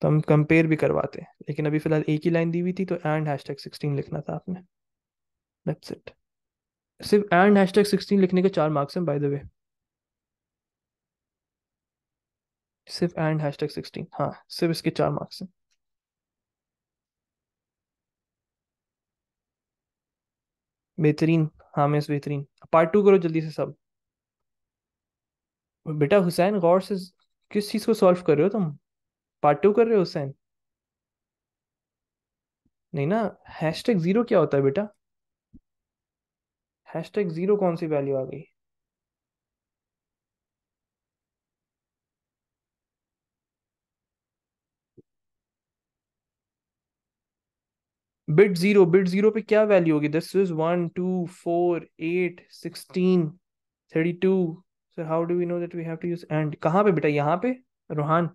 तो हम कंपेयर भी करवाते हैं लेकिन अभी फिलहाल एक ही लाइन दी हुई थी तो एंड हैश टैग सिक्सटीन लिखना था आपने सिर्फ एंड हैश टैग सिक्सटीन लिखने के चार मार्क्स हैं बाय द वे सिर्फ एंड हैश टैग सिक्सटीन हाँ सिर्फ इसके चार मार्क्स हैं बेहतरीन हामिस बेहतरीन पार्ट टू करो जल्दी से सब बेटा हुसैन गौर से किस चीज़ को सॉल्व कर रहे हो तुम पार्ट टू कर रहे हो हुसैन नहीं ना हैश टैग ज़ीरो क्या होता है बेटा हैश टैग ज़ीरो कौन सी वैल्यू आ गई बिट जीरो बिट जीरो पे क्या वैल्यू होगी this is one two four eight sixteen thirty two sir how do we know that we have to use and कहाँ पे बेटा यहाँ पे रोहान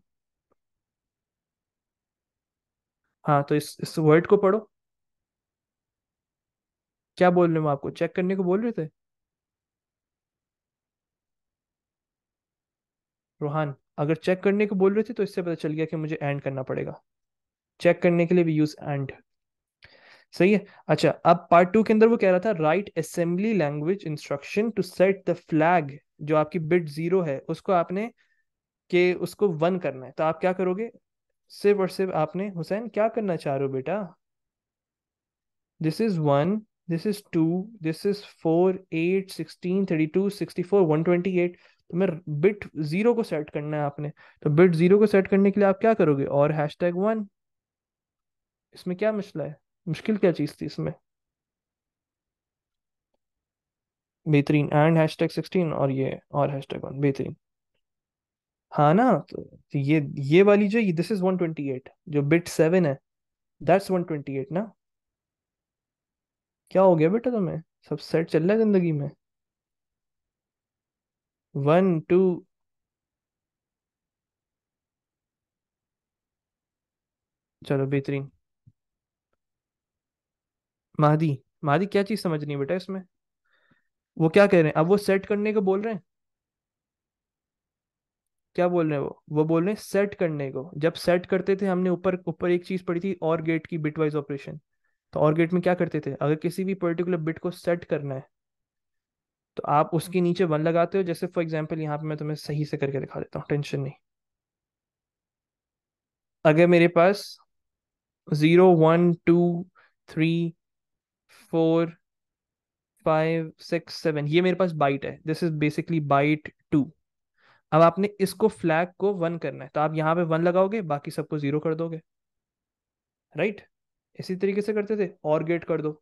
हाँ तो इस इस वर्ड को पढ़ो क्या बोल रहे हो आपको चेक करने को बोल रहे थे रोहान अगर चेक करने को बोल रहे थे तो इससे पता चल गया कि मुझे एंड करना पड़ेगा चेक करने के लिए भी यूज एंड सही है अच्छा अब पार्ट टू के अंदर वो कह रहा था write assembly language instruction to set the flag जो आपकी बिट जीरो है उसको आपने के उसको वन करना है तो आप क्या करोगे सिर्फ और सिर्फ आपने हुसैन क्या करना चाह रहे हो बेटा this is one this is two this is four eight sixteen thirty two sixty four one twenty eight तो मैं बिट जीरो को सेट करना है आपने तो बिट जीरो को सेट करने के लिए आप क्या करोगे और हैश टैग वन इसमें क्या मसला है मुश्किल क्या चीज़ थी इसमें बेहतरीन एंड हैश टैग सिक्सटीन और ये और हैश टैग वन बेहतरीन हाँ ना तो ये ये वाली जो this is one twenty eight जो बिट सेवन है दैट्स वन ट्वेंटी एट ना क्या हो गया बेटा तुम्हें सब सेट चल रहा है जिंदगी में वन टू चलो बेहतरीन महादी महादी क्या चीज समझ नहीं बेटा इसमें वो क्या कह रहे हैं अब वो सेट करने को बोल रहे हैं क्या बोल रहे हैं वो वो बोल रहे हैं सेट करने को जब सेट करते थे हमने ऊपर ऊपर एक चीज पढ़ी थी और गेट की बिट वाइज ऑपरेशन तो और गेट में क्या करते थे अगर किसी भी पर्टिकुलर बिट को सेट करना है तो आप उसके नीचे वन लगाते हो जैसे फॉर एग्जाम्पल यहाँ पे मैं तुम्हें सही से करके दिखा देता हूँ टेंशन नहीं अगर मेरे पास zero one two three four five six seven ये मेरे पास बाइट है this is basically byte two अब आपने इसको फ्लैग को वन करना है तो आप यहाँ पे वन लगाओगे बाकी सबको जीरो कर दोगे राइट right? इसी तरीके से करते थे और गेट कर दो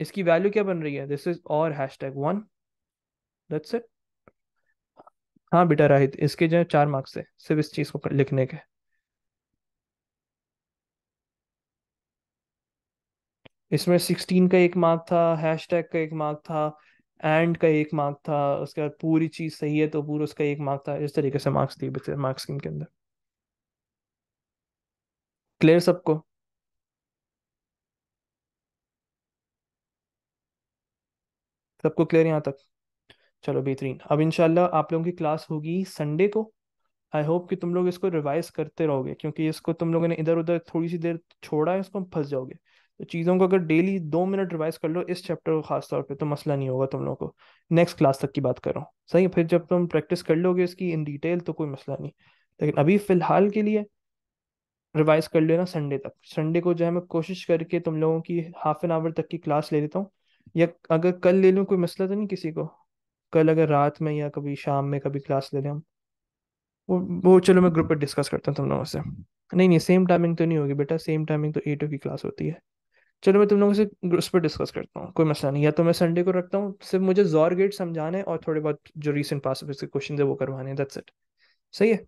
इसकी वैल्यू क्या बन रही है दिस इज और hash tag one that's it हाँ बेटा राहित इसके जो चार मार्क्स है सिर्फ इस चीज़ को लिखने के इसमें सिक्सटीन का एक मार्क था हैश टैग का एक मार्क था एंड का एक मार्क था उसके बाद पूरी चीज सही है तो पूरा उसका एक मार्क था इस तरीके से मार्क्स दिए बच्चे मार्क्स स्कीम के अंदर क्लियर सबको सबको क्लियर यहाँ तक चलो बेहतरीन अब इनशाला आप लोगों की क्लास होगी संडे को आई होप कि तुम लोग इसको रिवाइज करते रहोगे क्योंकि इसको तुम लोगों ने इधर उधर थोड़ी सी देर छोड़ा है इसको फंस जाओगे तो चीज़ों को अगर डेली दो मिनट रिवाइज कर लो इस चैप्टर को खास तौर पे तो मसला नहीं होगा तुम लोगों को नेक्स्ट क्लास तक की बात करो सही फिर जब तुम प्रैक्टिस कर लोगे इसकी इन डिटेल तो कोई मसला नहीं लेकिन अभी फ़िलहाल के लिए रिवाइज कर लेना संडे तक संडे को जो है मैं कोशिश करके तुम लोगों की हाफ एन आवर तक की क्लास ले लेता हूँ या अगर कल ले लूँ कोई मसला तो नहीं किसी को कल अगर रात में या कभी शाम में कभी क्लास ले लें हम वो वो चलो मैं ग्रुप पर डिस्कस करता हूँ तुम लोगों से नहीं नहीं सेम टाइमिंग तो नहीं होगी बेटा सेम टाइमिंग तो एट की क्लास होती है चलो मैं तुम लोगों से उस पर डिस्कस करता हूँ कोई मसला नहीं या तो मैं संडे को रखता हूँ सिर्फ मुझे जोर गेट समझाने और थोड़े बहुत जो रिसेंट पास के क्वेश्चन है वो करवाने हैं दैट्स इट सही है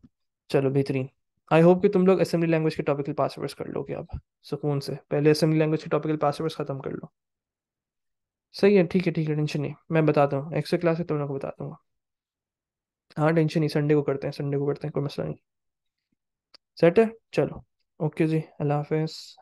चलो बेहतरीन आई होप कि तुम लोग असेंबली लैंग्वेज के टॉपिकल पासवर्ड्स कर लोगे अब सुकून से पहले असेंबली लैंग्वेज के टॉपिकल पासवर्ड्स खत्म कर लो सही है ठीक है ठीक है टेंशन नहीं मैं बताता हूँ एक्स्ट्रा क्लास है तुम लोग को बता दूंगा हाँ टेंशन नहीं संडे को करते हैं संडे को करते हैं कोई मसला नहीं सेट है चलो ओके जी अल्लाह हाफिज़